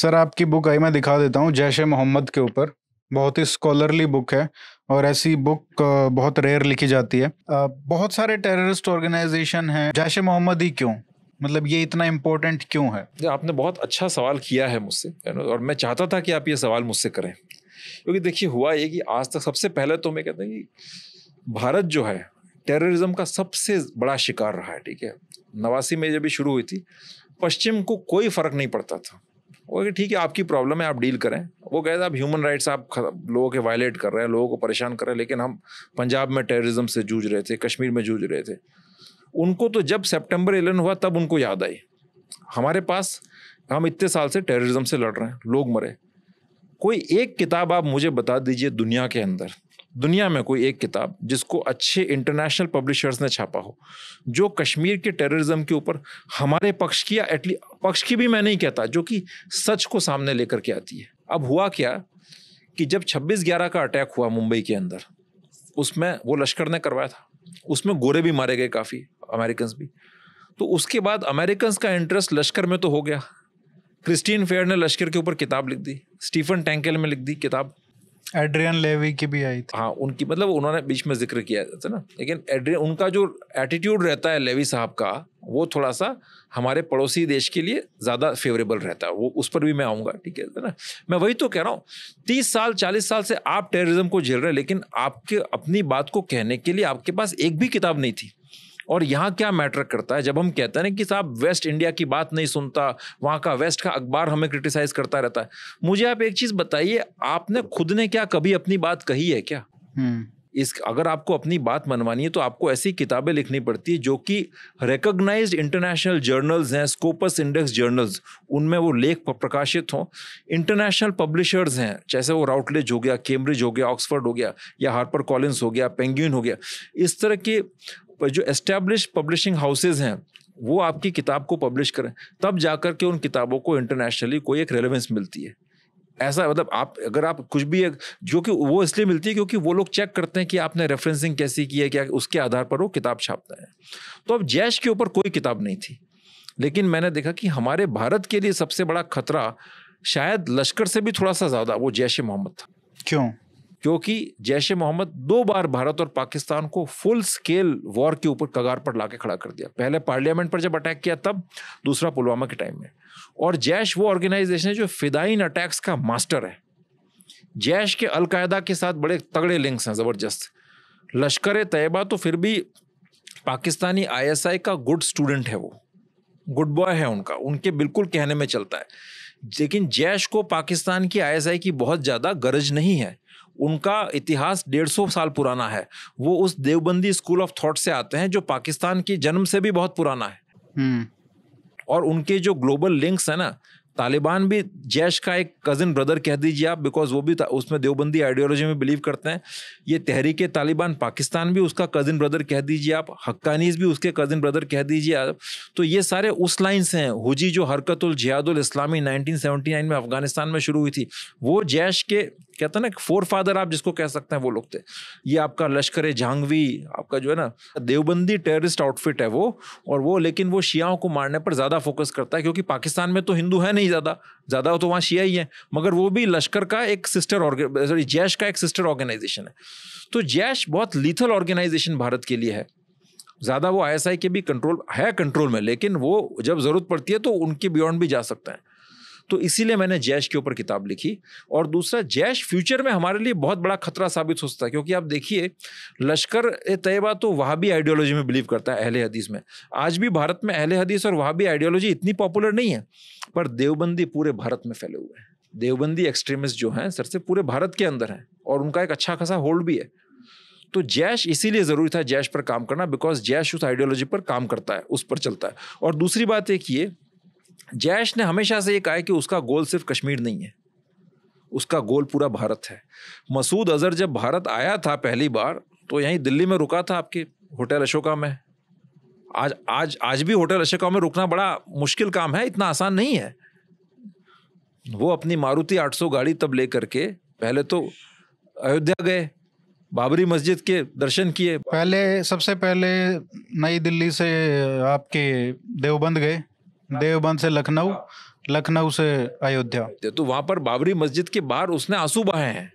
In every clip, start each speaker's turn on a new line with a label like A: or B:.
A: Sir आपकी book आई मैं दिखा देता हूँ जैश मोहम्मद के ऊपर बहुत ही स्कॉलरली बुक है और ऐसी बुक बहुत रेयर लिखी जाती है बहुत सारे टेररिस्ट ऑर्गेनाइजेशन हैं जैश मोहम्मद ही क्यों मतलब ये इतना इम्पोर्टेंट क्यों है
B: आपने बहुत अच्छा सवाल किया है मुझसे और मैं चाहता था कि आप ये सवाल मुझसे करें क्योंकि देखिए हुआ ये कि आज तक सबसे पहले तो मैं कहता कि भारत जो है टेररिज्म का सबसे बड़ा शिकार रहा है ठीक है नवासी में जब भी शुरू हुई थी पश्चिम को कोई फर्क नहीं पड़ता था वो ठीक है आपकी प्रॉब्लम है आप डील करें वो गए आप ह्यूमन राइट्स आप लोगों के वायलेट कर रहे हैं लोगों को परेशान कर रहे हैं लेकिन हम पंजाब में टेररिज्म से जूझ रहे थे कश्मीर में जूझ रहे थे उनको तो जब सेप्टेम्बर एलेवन हुआ तब उनको याद आई हमारे पास हम इतने साल से टेररिज्म से लड़ रहे हैं लोग मरे कोई एक किताब आप मुझे बता दीजिए दुनिया के अंदर दुनिया में कोई एक किताब जिसको अच्छे इंटरनेशनल पब्लिशर्स ने छापा हो जो कश्मीर के टेररिज्म के ऊपर हमारे पक्ष की या एटली पक्ष की भी मैं नहीं कहता जो कि सच को सामने लेकर के आती है अब हुआ क्या कि जब छब्बीस ग्यारह का अटैक हुआ मुंबई के अंदर उसमें वो लश्कर ने करवाया था उसमें गोरे भी मारे गए काफ़ी अमेरिकन भी तो उसके बाद अमेरिकन का इंटरेस्ट लश्कर में तो हो गया क्रिस्टीन फेयर ने लश्कर के ऊपर किताब लिख दी स्टीफन टैंकेल में लिख दी किताब
A: एड्रियन लेवी की भी आई
B: थी हाँ उनकी मतलब उन्होंने बीच में जिक्र किया था ना लेकिन एड्रियन उनका जो एटीट्यूड रहता है लेवी साहब का वो थोड़ा सा हमारे पड़ोसी देश के लिए ज़्यादा फेवरेबल रहता है वो उस पर भी मैं आऊँगा ठीक है ना मैं वही तो कह रहा हूँ तीस साल चालीस साल से आप टेररिज्म को झेल रहे हैं लेकिन आपके अपनी बात को कहने के लिए आपके पास एक भी किताब नहीं थी और यहाँ क्या मैटर करता है जब हम कहते हैं ना कि साहब वेस्ट इंडिया की बात नहीं सुनता वहाँ का वेस्ट का अखबार हमें क्रिटिसाइज करता रहता है मुझे आप एक चीज़ बताइए आपने खुद ने क्या कभी अपनी बात कही है क्या हम्म। इस अगर आपको अपनी बात मनवानी है तो आपको ऐसी किताबें लिखनी पड़ती है जो कि रिकोगनाइज इंटरनेशनल जर्नल्स हैं स्कोपस इंडेक्स जर्नल्स उनमें वो लेख प्रकाशित हों इंटरनेशनल पब्लिशर्स हैं जैसे वो राउटलेज हो गया कैम्ब्रिज हो गया ऑक्सफर्ड हो गया या हार्पर कॉलिन्स हो गया पेंगुइन हो गया इस तरह के जो एस्टेब्लिश पब्लिशिंग हाउसेज हैं वो आपकी किताब को पब्लिश करें तब जाकर के उन किताबों को इंटरनेशनली कोई एक रेलिवेंस मिलती है ऐसा मतलब आप अगर आप कुछ भी एक, जो कि वो इसलिए मिलती है क्योंकि वो लोग चेक करते हैं कि आपने रेफरेंसिंग कैसी की है क्या उसके आधार पर वो किताब छापते हैं तो अब जैश के ऊपर कोई किताब नहीं थी लेकिन मैंने देखा कि हमारे भारत के लिए सबसे बड़ा खतरा शायद लश्कर से भी थोड़ा सा ज़्यादा वो जैश मोहम्मद था क्यों क्योंकि जैश ए मोहम्मद दो बार भारत और पाकिस्तान को फुल स्केल वॉर के ऊपर कगार पर लाके खड़ा कर दिया पहले पार्लियामेंट पर जब अटैक किया तब दूसरा पुलवामा के टाइम में और जैश वो ऑर्गेनाइजेशन है जो फिदाइन अटैक्स का मास्टर है जैश के अलकायदा के साथ बड़े तगड़े लिंक्स हैं ज़बरदस्त लश्कर तैयबा तो फिर भी पाकिस्तानी आईएसआई का गुड स्टूडेंट है वो गुड बॉय है उनका उनके बिल्कुल कहने में चलता है लेकिन जैश को पाकिस्तान की आईएसआई की बहुत ज़्यादा गरज नहीं है उनका इतिहास डेढ़ सौ साल पुराना है वो उस देवबंदी स्कूल ऑफ थॉट से आते हैं जो पाकिस्तान की जन्म से भी बहुत पुराना है हम्म। और उनके जो ग्लोबल लिंक्स है ना तालिबान भी जैश का एक कज़न ब्रदर कह दीजिए आप बिकॉज वो भी उसमें देवबंदी आइडियोलॉजी में बिलीव करते हैं ये तहरीक तालिबान पाकिस्तान भी उसका कज़न ब्रदर कह दीजिए आप हक्कानीज भी उसके कज़िन ब्रदर कह दीजिए आप तो ये सारे उस लाइन से हैं हुजी जो हरकतुल जियादुल इस्लामी 1979 में अफगानिस्तान में शुरू हुई थी वो जैश के कहते हैं ना फोर फादर आप जिसको कह सकते हैं वो लोग थे ये आपका लश्कर जहांगवी आपका जो है ना देवबंदी टेररिस्ट आउटफिट है वो और वो लेकिन वो शियाओं को मारने पर ज़्यादा फोकस करता है क्योंकि पाकिस्तान में तो हिंदू है नहीं ज़्यादा ज़्यादा तो वहाँ शिया ही है मगर वो भी लश्कर का एक सिस्टर सॉरी जैश का एक सिस्टर ऑर्गेनाइजेशन है तो जैश बहुत लीथल ऑर्गेनाइजेशन भारत के लिए है ज़्यादा वो आईएसआई के भी कंट्रोल है कंट्रोल में लेकिन वो जब ज़रूरत पड़ती है तो उनके बियॉन्ड भी जा सकते हैं तो इसीलिए मैंने जैश के ऊपर किताब लिखी और दूसरा जैश फ्यूचर में हमारे लिए बहुत बड़ा खतरा साबित हो सकता है क्योंकि आप देखिए लश्कर ए तयबा तो वहाँ भी आइडियोलॉजी में बिलीव करता है अहले हदीस में आज भी भारत में अहले हदीस और वहाँ भी आइडियोलॉजी इतनी पॉपुलर नहीं है पर देवबंदी पूरे भारत में फैले हुए हैं देवबंदी एक्सट्रीमिस्ट जो हैं सर से पूरे भारत के अंदर हैं और उनका एक अच्छा खासा होल्ड भी है तो जैश इसीलिए ज़रूरी था जैश पर काम करना बिकॉज जैश उस आइडियोलॉजी पर काम करता है उस पर चलता है और दूसरी बात एक ये जैश ने हमेशा से ये कहा है कि उसका गोल सिर्फ कश्मीर नहीं है उसका गोल पूरा भारत है मसूद अजहर जब भारत आया था पहली बार तो यहीं दिल्ली में रुका था आपके होटल अशोका में आज आज आज भी होटल अशोका में रुकना बड़ा मुश्किल काम है इतना आसान नहीं है वो अपनी मारुति 800 गाड़ी तब ले करके पहले तो अयोध्या गए बाबरी मस्जिद के दर्शन किए
A: पहले सबसे पहले नई दिल्ली से आपके देवबंद गए देवबंद से लखनऊ हाँ। लखनऊ से अयोध्या
B: तो, तो वहां पर बाबरी मस्जिद के बाहर उसने आंसू बहाए हैं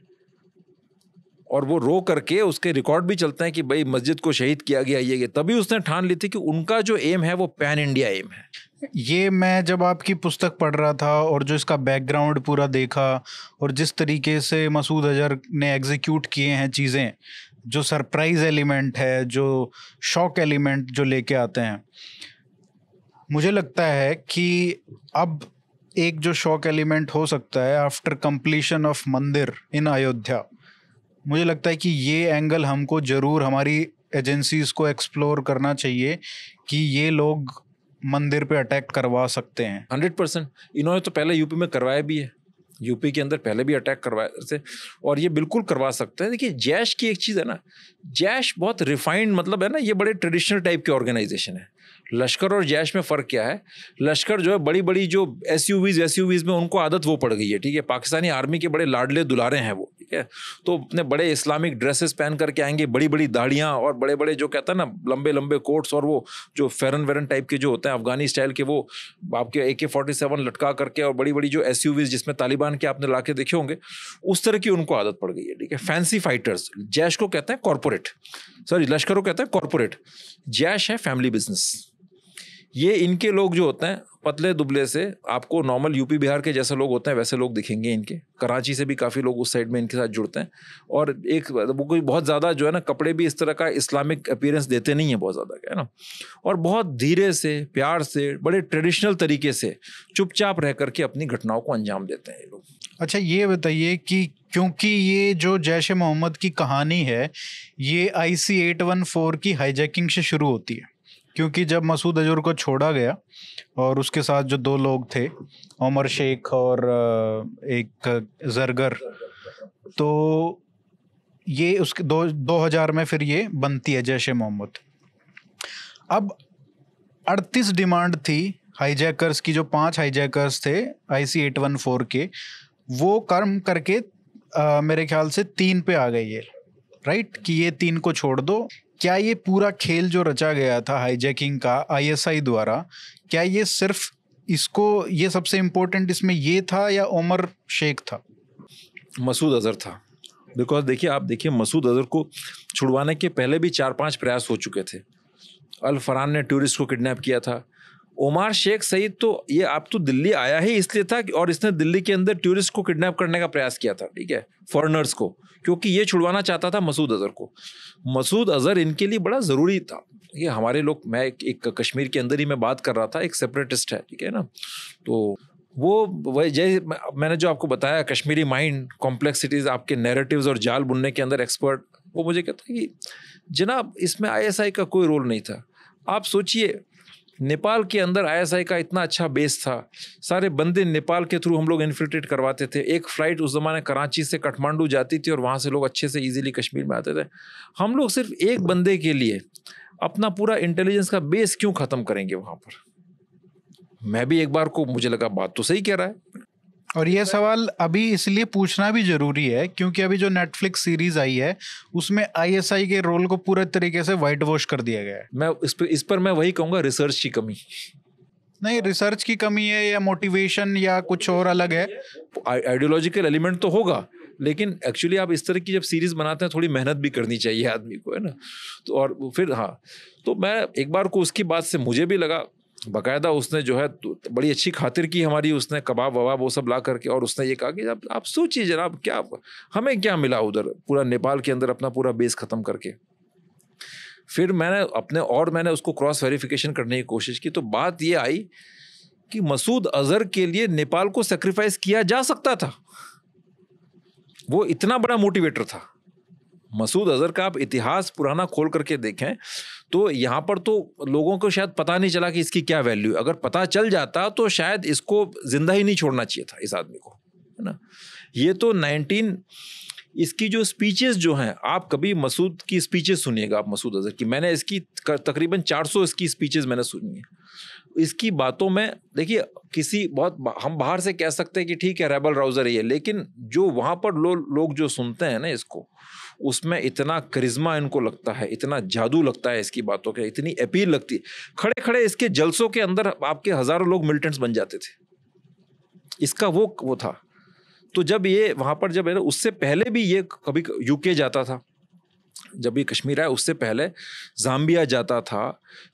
B: और वो रो करके उसके रिकॉर्ड भी चलते हैं कि भाई मस्जिद को शहीद किया गया ये तभी उसने ठान ली थी कि उनका जो एम है वो पैन इंडिया एम है
A: ये मैं जब आपकी पुस्तक पढ़ रहा था और जो इसका बैकग्राउंड पूरा देखा और जिस तरीके से मसूद अजहर ने एग्जीक्यूट किए हैं चीज़ें जो सरप्राइज एलिमेंट है जो शॉक एलिमेंट जो लेके आते हैं मुझे लगता है कि अब एक जो शौक एलिमेंट हो सकता है आफ्टर कंप्लीशन ऑफ मंदिर इन अयोध्या मुझे लगता है कि ये एंगल हमको ज़रूर हमारी एजेंसीज को एक्सप्लोर करना चाहिए कि ये लोग मंदिर पे अटैक करवा सकते हैं
B: हंड्रेड परसेंट इन्होंने तो पहले यूपी में करवाया भी है यूपी के अंदर पहले भी अटैक करवाए थे और ये बिल्कुल करवा सकते हैं देखिए जैश की एक चीज़ है ना जैश बहुत रिफाइंड मतलब है ना ये बड़े ट्रेडिशनल टाइप के ऑर्गेनाइजेशन है लश्कर और जैश में फ़र्क क्या है लश्कर जो है बड़ी बड़ी जो एस वीज एस वीज़ में उनको आदत वो पड़ गई है ठीक है पाकिस्तानी आर्मी के बड़े लाडले दुलारे हैं वो ठीक है तो अपने बड़े इस्लामिक ड्रेसेस पहन करके आएंगे बड़ी बड़ी दाढ़ियाँ और बड़े बड़े जो कहते हैं ना लंबे लंबे कोट्स और वो जो फेरन वेरन टाइप के जो होते हैं अफगानी स्टाइल के वो आपके ए के फोर्टी सेवन लटका करके और बड़ी बड़ी जो एस जिसमें तालिबान के आपने ला के देखे होंगे उस तरह की उनको आदत पड़ गई है ठीक है फैंसी फाइटर्स जैश को कहते हैं कॉरपोरेट सॉरी लश्कर को कहते हैं कॉरपोरेट जैश है फैमिली बिजनेस ये इनके लोग जो होते हैं पतले दुबले से आपको नॉर्मल यूपी बिहार के जैसे लोग होते हैं वैसे लोग दिखेंगे इनके कराची से भी काफ़ी लोग उस साइड में इनके साथ जुड़ते हैं और एक वो कोई बहुत ज़्यादा जो है ना कपड़े भी इस तरह का इस्लामिक अपीयरेंस देते नहीं है बहुत ज़्यादा है ना और बहुत धीरे से प्यार से बड़े ट्रेडिशनल तरीके से चुपचाप रह करके अपनी घटनाओं को अंजाम देते हैं ये लोग
A: अच्छा ये बताइए कि क्योंकि ये जो जैश मोहम्मद की कहानी है ये I C eight one four की हाईजैकिंग से शुरू होती है क्योंकि जब मसूद अजहर को छोड़ा गया और उसके साथ जो दो लोग थे उमर शेख और एक जरगर तो ये उसके दो दो हज़ार में फिर ये बनती है जैश मोहम्मद अब अड़तीस डिमांड थी हाईजैकर्स की जो पांच हाईजैकर्स थे I C eight one four के वो कर्म करके आ, मेरे ख्याल से तीन पे आ गई है राइट कि ये तीन को छोड़ दो क्या ये पूरा खेल जो रचा गया था हाईजैकिंग का आईएसआई द्वारा क्या ये सिर्फ इसको ये सबसे इम्पोर्टेंट इसमें ये था या
B: उमर शेख था मसूद अजहर था बिकॉज देखिए आप देखिए मसूद अजहर को छुड़वाने के पहले भी चार पांच प्रयास हो चुके थे अल फरहान ने टूरिस्ट को किडनैप किया था ओमार शेख सईद तो ये आप तो दिल्ली आया ही इसलिए था और इसने दिल्ली के अंदर टूरिस्ट को किडनैप करने का प्रयास किया था ठीक है फॉरेनर्स को क्योंकि ये छुड़वाना चाहता था मसूद अजहर को मसूद अजहर इनके लिए बड़ा ज़रूरी था ये हमारे लोग मैं एक, एक कश्मीर के अंदर ही मैं बात कर रहा था एक सेपरेटिस्ट है ठीक है ना तो वो वही जैसे मैंने जो आपको बताया कश्मीरी माइंड कॉम्प्लेक्सिटीज़ आपके नैरेटिव्स और जाल बुनने के अंदर एक्सपर्ट वो मुझे कहता है कि जनाब इसमें आईएसआई का कोई रोल नहीं था आप सोचिए नेपाल के अंदर आईएसआई का इतना अच्छा बेस था सारे बंदे नेपाल के थ्रू हम लोग इन्फिल्ट्रेट करवाते थे एक फ़्लाइट उस ज़माने कराची से काठमांडू जाती थी और वहाँ से लोग अच्छे से इजीली कश्मीर में आते थे हम लोग सिर्फ एक बंदे के लिए अपना पूरा इंटेलिजेंस का बेस क्यों ख़त्म करेंगे वहाँ पर मैं भी एक बार को मुझे लगा बात तो सही कह रहा है और
A: यह सवाल अभी इसलिए पूछना भी जरूरी है क्योंकि अभी जो नेटफ्लिक्स सीरीज आई है उसमें
B: आईएसआई के रोल को पूरे तरीके से वाइट वॉश कर दिया गया है मैं इस पर इस पर मैं वही कहूँगा रिसर्च की कमी नहीं रिसर्च की कमी है या मोटिवेशन या कुछ और अलग है आइडियोलॉजिकल एलिमेंट तो होगा लेकिन एक्चुअली आप इस तरह की जब सीरीज बनाते हैं थोड़ी मेहनत भी करनी चाहिए आदमी को है ना तो और फिर हाँ तो मैं एक बार को उसकी बात से मुझे भी लगा बाकायदा उसने जो है तो बड़ी अच्छी खातिर की हमारी उसने कबाब वबाब वो सब ला करके और उसने ये कहा कि आप, आप सोचिए जनाब क्या हमें क्या मिला उधर पूरा नेपाल के अंदर अपना पूरा बेस ख़त्म करके फिर मैंने अपने और मैंने उसको क्रॉस वेरिफिकेशन करने की कोशिश की तो बात ये आई कि मसूद अजहर के लिए नेपाल को सेक्रीफाइस किया जा सकता था वो इतना बड़ा मोटिवेटर था मसूद अजहर का आप इतिहास पुराना खोल करके देखें तो यहाँ पर तो लोगों को शायद पता नहीं चला कि इसकी क्या वैल्यू अगर पता चल जाता तो शायद इसको जिंदा ही नहीं छोड़ना चाहिए था इस आदमी को है ना ये तो नाइनटीन इसकी जो स्पीचेस जो हैं आप कभी मसूद की स्पीचेस सुनिएगा आप मसूद अजहर की मैंने इसकी तकरीबन 400 इसकी स्पीचेस मैंने सुनी है इसकी बातों में देखिए किसी बहुत हम बाहर से कह सकते हैं कि ठीक है रेबल राउजर है लेकिन जो वहाँ पर लो, लोग जो सुनते हैं ना इसको उसमें इतना करिश्मा इनको लगता है इतना जादू लगता है इसकी बातों के इतनी अपील लगती है खड़े खड़े इसके जलसों के अंदर आपके हजारों लोग मिलिटेंट्स बन जाते थे इसका वो वो था तो जब ये वहाँ पर जब है ना उससे पहले भी ये कभी यूके जाता था जब ये कश्मीर आया उससे पहले जाम्बिया जाता था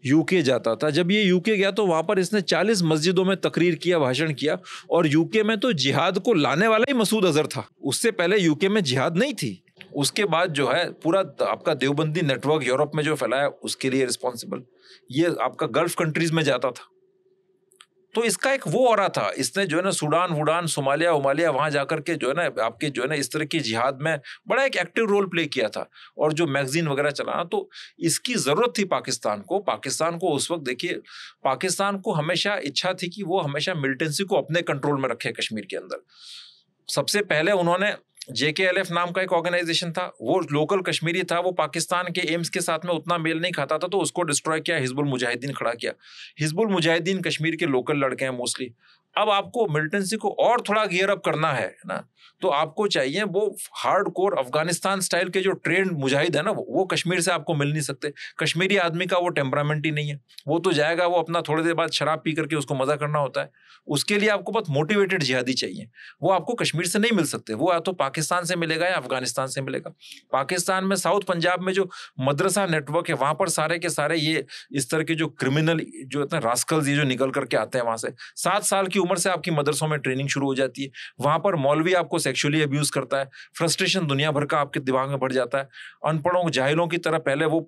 B: यूके जाता था जब ये यूके गया तो वहाँ पर इसने 40 मस्जिदों में तकरीर किया भाषण किया और यूके में तो जिहाद को लाने वाला ही मसूद अजहर था उससे पहले यूके में जिहाद नहीं थी उसके बाद जो है पूरा आपका देवबंदी नेटवर्क यूरोप में जो फैलाया उसके लिए रिस्पॉन्सिबल ये आपका गल्फ कंट्रीज में जाता था तो इसका एक वो हो रहा था इसने जो है ना सूडान वूडान सोमालिया उमालिया वहां जाकर के जो है ना आपके जो है ना इस तरह की जिहाद में बड़ा एक एक्टिव रोल प्ले किया था और जो मैगजीन वगैरह चलाना तो इसकी ज़रूरत थी पाकिस्तान को पाकिस्तान को उस वक्त देखिए पाकिस्तान को हमेशा इच्छा थी कि वो हमेशा मिलिटेंसी को अपने कंट्रोल में रखे कश्मीर के अंदर सबसे पहले उन्होंने जेके एल एफ नाम का एक ऑर्गेनाइजेशन था वो लोकल कश्मीरी था वो पाकिस्तान के एम्स के साथ में उतना मेल नहीं खाता था तो उसको डिस्ट्रॉय किया हिजबुल मुजाहिदीन खड़ा किया हिजबुल मुजाहिदीन कश्मीर के लोकल लड़के हैं मोस्टली अब आपको मिलिटेंसी को और थोड़ा गियर अप करना है ना तो आपको चाहिए वो हार्ड कोर अफगानिस्तान स्टाइल के जो ट्रेंड मुजाहिद है ना वो कश्मीर से आपको मिल नहीं सकते कश्मीरी आदमी का वो टेम्परामेंट ही नहीं है वो तो जाएगा वो अपना थोड़ी देर बाद शराब पी करके उसको मज़ा करना होता है उसके लिए आपको बहुत मोटिवेटेड जिहादी चाहिए वो आपको कश्मीर से नहीं मिल सकते वो या तो पाकिस्तान से मिलेगा या अफगानिस्तान से मिलेगा पाकिस्तान में साउथ पंजाब में जो मदरसा नेटवर्क है वहाँ पर सारे के सारे ये इस तरह के जो क्रिमिनल जो इतना रास्कल्स ये जो निकल करके आते हैं वहाँ से सात साल की उम्र से आपकी मदरसों में ट्रेनिंग शुरू हो जाती है वहाँ पर मौलवी आपको सेक्शुअली अब्यूज करता है फ्रस्ट्रेशन दुनिया भर का आपके दिमाग में बढ़ जाता है अनपढ़ों जाहिलों की तरह पहले वो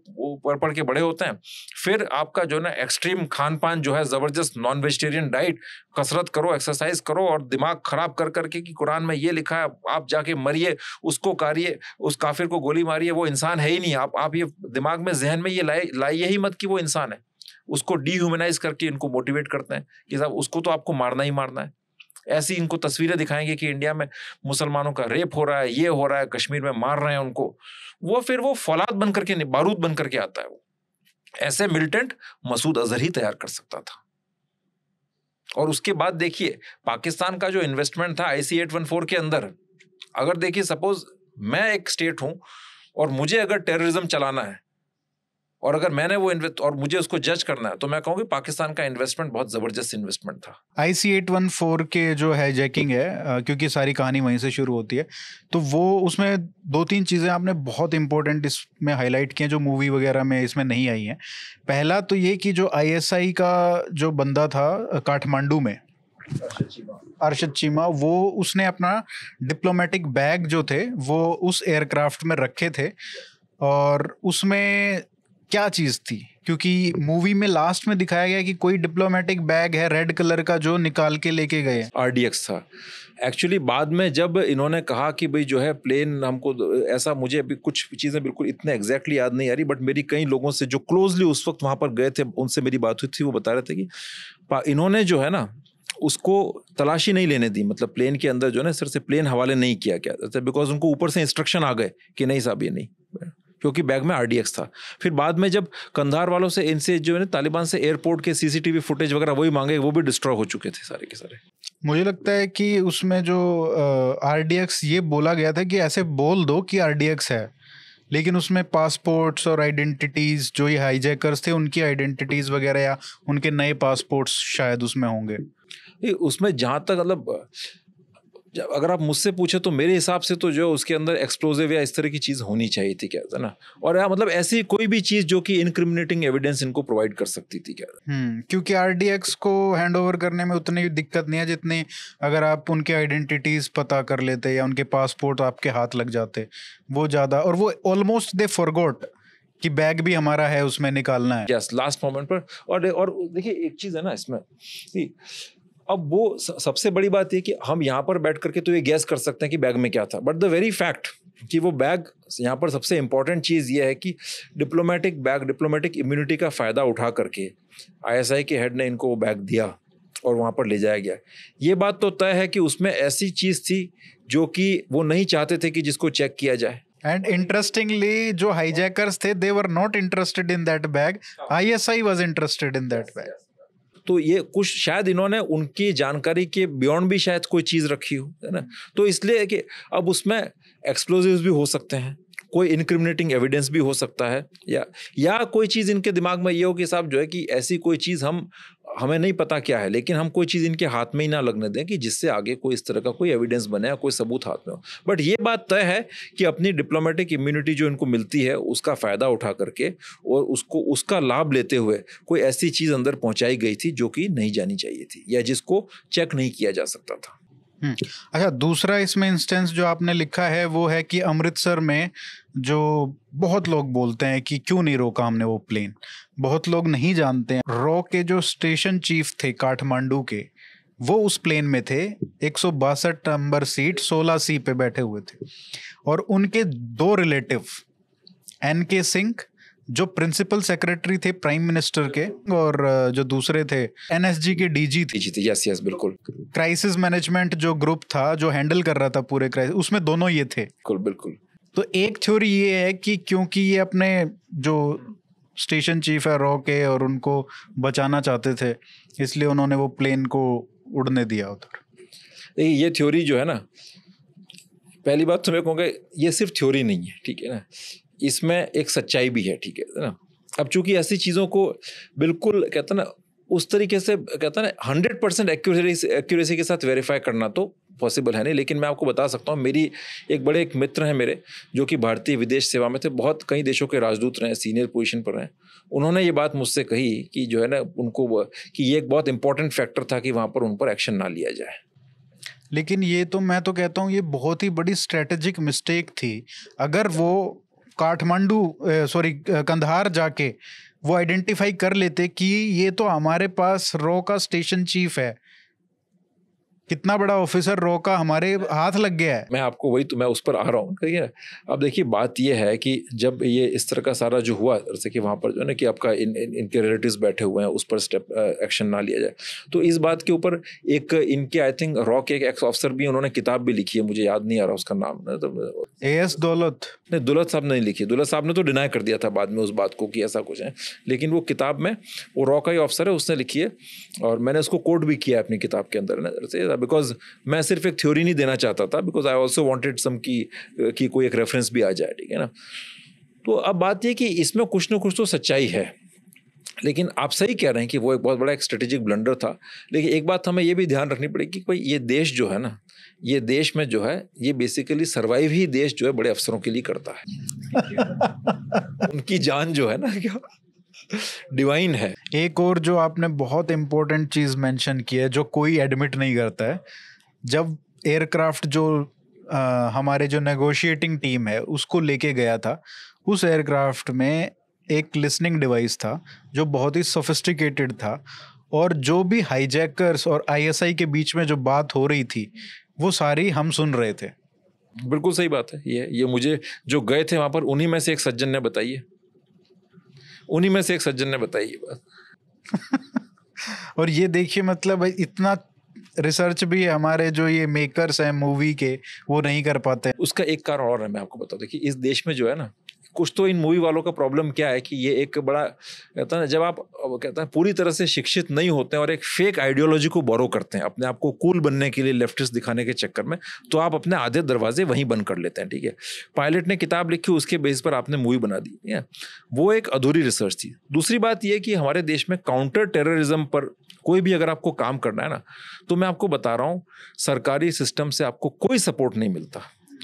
B: पढ़ पढ़ के बड़े होते हैं फिर आपका जो ना एक्सट्रीम खान पान जो है ज़बरदस्त नॉन वेजिटेरियन डाइट कसरत करो एक्सरसाइज करो और दिमाग ख़राब कर करके कि कुरान में ये लिखा है आप जाके मरिए उसको कारिए उस काफिर को गोली मारिए वो इंसान है ही नहीं आप आप ये दिमाग में जहन में ये लाइए ही मत कि वो इंसान है उसको डीह्यूमनाइज करके इनको मोटिवेट करते हैं कि साहब उसको तो आपको मारना ही मारना है ऐसी इनको तस्वीरें दिखाएंगे कि इंडिया में मुसलमानों का रेप हो रहा है ये हो रहा है कश्मीर में मार रहे हैं उनको वो फिर वो फौलाद बन करके बारूद बन करके आता है वो ऐसे मिलिटेंट मसूद अजहर ही तैयार कर सकता था और उसके बाद देखिए पाकिस्तान का जो इन्वेस्टमेंट था आईसी एट वन फोर के अंदर अगर देखिए सपोज मैं एक स्टेट हूं और मुझे अगर टेररिज्म चलाना है और अगर मैंने वो इन्वेस्ट और मुझे उसको जज करना है तो मैं कहूँगी पाकिस्तान का इन्वेस्टमेंट बहुत जबरदस्त इन्वेस्टमेंट था
A: I C eight one four के जो है जैकिंग है क्योंकि सारी कहानी वहीं से शुरू होती है तो वो उसमें दो तीन चीज़ें आपने बहुत इंपॉर्टेंट इसमें हाईलाइट किए हैं जो मूवी वगैरह में इसमें नहीं आई हैं पहला तो ये कि जो आई का जो बंदा था काठमांडू में अरशद चीमा वो उसने अपना डिप्लोमेटिक बैग जो थे वो उस एयरक्राफ्ट में रखे थे और उसमें क्या चीज थी क्योंकि मूवी में लास्ट में दिखाया गया कि कोई डिप्लोमेटिक बैग है रेड कलर का जो निकाल के लेके गए
B: आरडीएक्स था एक्चुअली बाद में जब इन्होंने कहा कि भाई जो है प्लेन हमको ऐसा मुझे अभी कुछ चीज़ें बिल्कुल इतने एग्जैक्टली याद नहीं आ रही बट मेरी कई लोगों से जो क्लोजली उस वक्त वहाँ पर गए थे उनसे मेरी बात हुई थी वो बता रहे थे कि इन्होंने जो है ना उसको तलाशी नहीं लेने दी मतलब प्लेन के अंदर जो है ना सर से प्लेन हवाले नहीं किया गया बिकॉज उनको ऊपर से इंस्ट्रक्शन आ गए कि नहीं साहब ये नहीं क्योंकि बैग में आर था फिर बाद में जब कंधार वालों से इनसे जो है ना तालिबान से एयरपोर्ट के सीसीटीवी फुटेज वगैरह वही मांगे वो भी डिस्ट्रॉय हो चुके थे सारे के सारे
A: मुझे लगता है कि उसमें जो आर ये बोला गया था कि ऐसे बोल दो कि आर है लेकिन उसमें पासपोर्ट्स और आइडेंटिटीज़ जो ये हाईजैकर्स थे उनकी आइडेंटिटीज़ वगैरह या उनके
B: नए पासपोर्ट्स शायद उसमें
A: होंगे
B: उसमें जहाँ तक मतलब जब अगर आप मुझसे पूछे तो मेरे हिसाब से तो जो उसके अंदर एक्सप्लोजिव या इस तरह की चीज़ होनी चाहिए थी क्या है ना और मतलब ऐसी कोई भी चीज़ जो कि इनक्रिमिनेटिंग एविडेंस इनको प्रोवाइड कर सकती थी क्या
A: हम्म, क्योंकि आर को हैंड करने में उतनी दिक्कत नहीं है जितनी अगर आप उनके आइडेंटिटीज़ पता कर लेते या उनके पासपोर्ट आपके हाथ लग जाते वो ज़्यादा और वो ऑलमोस्ट दे फॉरगोट कि बैग भी हमारा है उसमें निकालना है
B: यस लास्ट मोमेंट पर और और देखिए एक चीज़ है ना इसमें अब वो सबसे बड़ी बात ये कि हम यहाँ पर बैठ करके तो ये गैस कर सकते हैं कि बैग में क्या था बट द वेरी फैक्ट कि वो बैग यहाँ पर सबसे इम्पॉर्टेंट चीज़ ये है कि डिप्लोमेटिक बैग डिप्लोमेटिक इम्यूनिटी का फ़ायदा उठा करके आईएसआई के हेड ने इनको वो बैग दिया और वहाँ पर ले जाया गया ये बात तो तय है कि उसमें ऐसी चीज़ थी जो कि वो नहीं चाहते थे कि जिसको चेक किया जाए
A: एंड इंटरेस्टिंगली जो हाईजैकर्स थे they were not interested in that bag I was interested in that bag
B: तो ये कुछ शायद इन्होंने उनकी जानकारी के बियॉन्ड भी शायद कोई चीज़ रखी हो है ना तो इसलिए कि अब उसमें एक्सप्लोजिव भी हो सकते हैं कोई इनक्रिमिनेटिंग एविडेंस भी हो सकता है या या कोई चीज़ इनके दिमाग में ये हो कि साहब जो है कि ऐसी कोई चीज़ हम हमें नहीं पता क्या है लेकिन हम कोई चीज़ इनके हाथ में ही ना लगने दें कि जिससे आगे कोई इस तरह का कोई एविडेंस बने या कोई सबूत हाथ में हो बट ये बात तय है कि अपनी डिप्लोमेटिक इम्यूनिटी जो इनको मिलती है उसका फ़ायदा उठा करके और उसको उसका लाभ लेते हुए कोई ऐसी चीज़ अंदर पहुँचाई गई थी जो कि नहीं जानी चाहिए थी या जिसको चेक नहीं किया जा सकता था
A: हम्म, अच्छा दूसरा इसमें इंस्टेंस जो आपने लिखा है वो है कि अमृतसर में जो बहुत लोग बोलते हैं कि क्यों नहीं रोका हमने वो प्लेन बहुत लोग नहीं जानते हैं रॉ के जो स्टेशन चीफ थे काठमांडू के वो उस प्लेन में थे एक नंबर सीट 16 सी पे बैठे हुए थे और उनके दो रिलेटिव एन के सिंह जो प्रिंसिपल सेक्रेटरी थे प्राइम मिनिस्टर के और जो दूसरे थे एनएसजी के डीजी थे जी थे यस यस बिल्कुल क्राइसिस मैनेजमेंट जो ग्रुप था जो हैंडल कर रहा था पूरे क्राइसिस उसमें दोनों ये थे बिल्कुल बिल्कुल तो एक थ्योरी ये है कि क्योंकि ये अपने जो स्टेशन चीफ है रॉ के और उनको बचाना चाहते थे इसलिए उन्होंने वो प्लेन को उड़ने दिया उधर देखिए
B: ये थ्योरी जो है ना पहली बात तो मैं कहूँगा ये सिर्फ थ्योरी नहीं है ठीक है ना इसमें एक सच्चाई भी है ठीक है ना अब चूंकि ऐसी चीज़ों को बिल्कुल कहते हैं ना उस तरीके से कहते हैं ना हंड्रेड परसेंट एक्यूरेसी एक्यूरेसी के साथ वेरीफाई करना तो पॉसिबल है नहीं लेकिन मैं आपको बता सकता हूँ मेरी एक बड़े एक मित्र हैं मेरे जो कि भारतीय विदेश सेवा में थे बहुत कई देशों के राजदूत रहे हैं सीनियर पोजिशन पर रहे उन्होंने ये बात मुझसे कही कि जो है ना उनको कि ये एक बहुत इंपॉर्टेंट फैक्टर था कि वहाँ पर उन पर एक्शन ना लिया जाए
A: लेकिन ये तो मैं तो कहता हूँ ये बहुत ही बड़ी स्ट्रेटेजिक मिस्टेक थी अगर वो काठमांडू सॉरी कंधार जाके वो आइडेंटिफाई कर लेते कि ये तो हमारे पास रॉ का स्टेशन चीफ है कितना बड़ा ऑफिसर रॉ का हमारे हाथ लग गया है
B: मैं आपको वही तो मैं उस पर आ रहा हूँ ठीक है अब देखिए बात यह है कि जब ये इस तरह का सारा जो हुआ जैसे कि वहाँ पर जो है ना कि आपका इन, इन इनके रिलेटिव बैठे हुए हैं उस पर स्टेप एक्शन ना लिया जाए तो इस बात के ऊपर एक इनके आई थिंक रॉ के एक एक्स ऑफिसर भी उन्होंने किताब भी लिखी है मुझे याद नहीं आ रहा उसका नाम तो, ए एस दौलत नहीं दौलत साहब ने लिखी दौलत साहब ने तो डिनाई कर दिया था बाद में उस बात को कि ऐसा कुछ है लेकिन वो किताब में वो रॉ का ही ऑफिसर है उसने लिखी है और मैंने उसको कोट भी किया है अपनी किताब के अंदर ना था बिकॉज मैं सिर्फ एक थ्योरी नहीं देना चाहता था because I also wanted some की कि कोई एक रेफरेंस भी आ जाए ठीक है ना तो अब बात यह कि इसमें कुछ ना कुछ तो सच्चाई है लेकिन आप सही कह रहे हैं कि वो एक बहुत बड़ा एक स्ट्रेटेजिक ब्लंडर था लेकिन एक बात हमें ये भी ध्यान रखनी पड़ेगी कि भाई ये देश जो है ना ये देश में जो है ये बेसिकली सर्वाइव ही देश जो है बड़े अफसरों के लिए करता है उनकी जान जो है ना क्या डिवाइन है
A: एक और जो आपने बहुत इंपॉर्टेंट चीज मेंशन की है जो कोई एडमिट नहीं करता है जब एयरक्राफ्ट जो आ, हमारे जो नेगोशिएटिंग टीम है उसको लेके गया था उस एयरक्राफ्ट में एक लिसनिंग डिवाइस था जो बहुत ही सोफिस्टिकेटेड था और जो भी हाईजैकर्स और आईएसआई के बीच में जो बात हो रही थी वो सारी
B: हम सुन रहे थे बिल्कुल सही बात है ये ये मुझे जो गए थे वहाँ पर उन्हीं में से एक सज्जन ने बताई है उन्हीं में से एक सज्जन ने बताई ये बात
A: और ये देखिए मतलब इतना रिसर्च भी है हमारे जो ये मेकर्स हैं मूवी
B: के वो नहीं कर पाते उसका एक कारण और है मैं आपको बताऊँ देखिए इस देश में जो है ना कुछ तो इन मूवी वालों का प्रॉब्लम क्या है कि ये एक बड़ा कहता है ना जब आप कहते हैं पूरी तरह से शिक्षित नहीं होते हैं और एक फेक आइडियोलॉजी को बोरो करते हैं अपने आप को कूल बनने के लिए लेफ्टिस्ट दिखाने के चक्कर में तो आप अपने आधे दरवाजे वहीं बंद कर लेते हैं ठीक है पायलट ने किताब लिखी उसके बेस पर आपने मूवी बना दी है वो एक अधूरी रिसर्च थी दूसरी बात यह कि हमारे देश में काउंटर टेररिज्म पर कोई भी अगर आपको काम करना है ना तो मैं आपको बता रहा हूँ सरकारी सिस्टम से आपको कोई सपोर्ट नहीं मिलता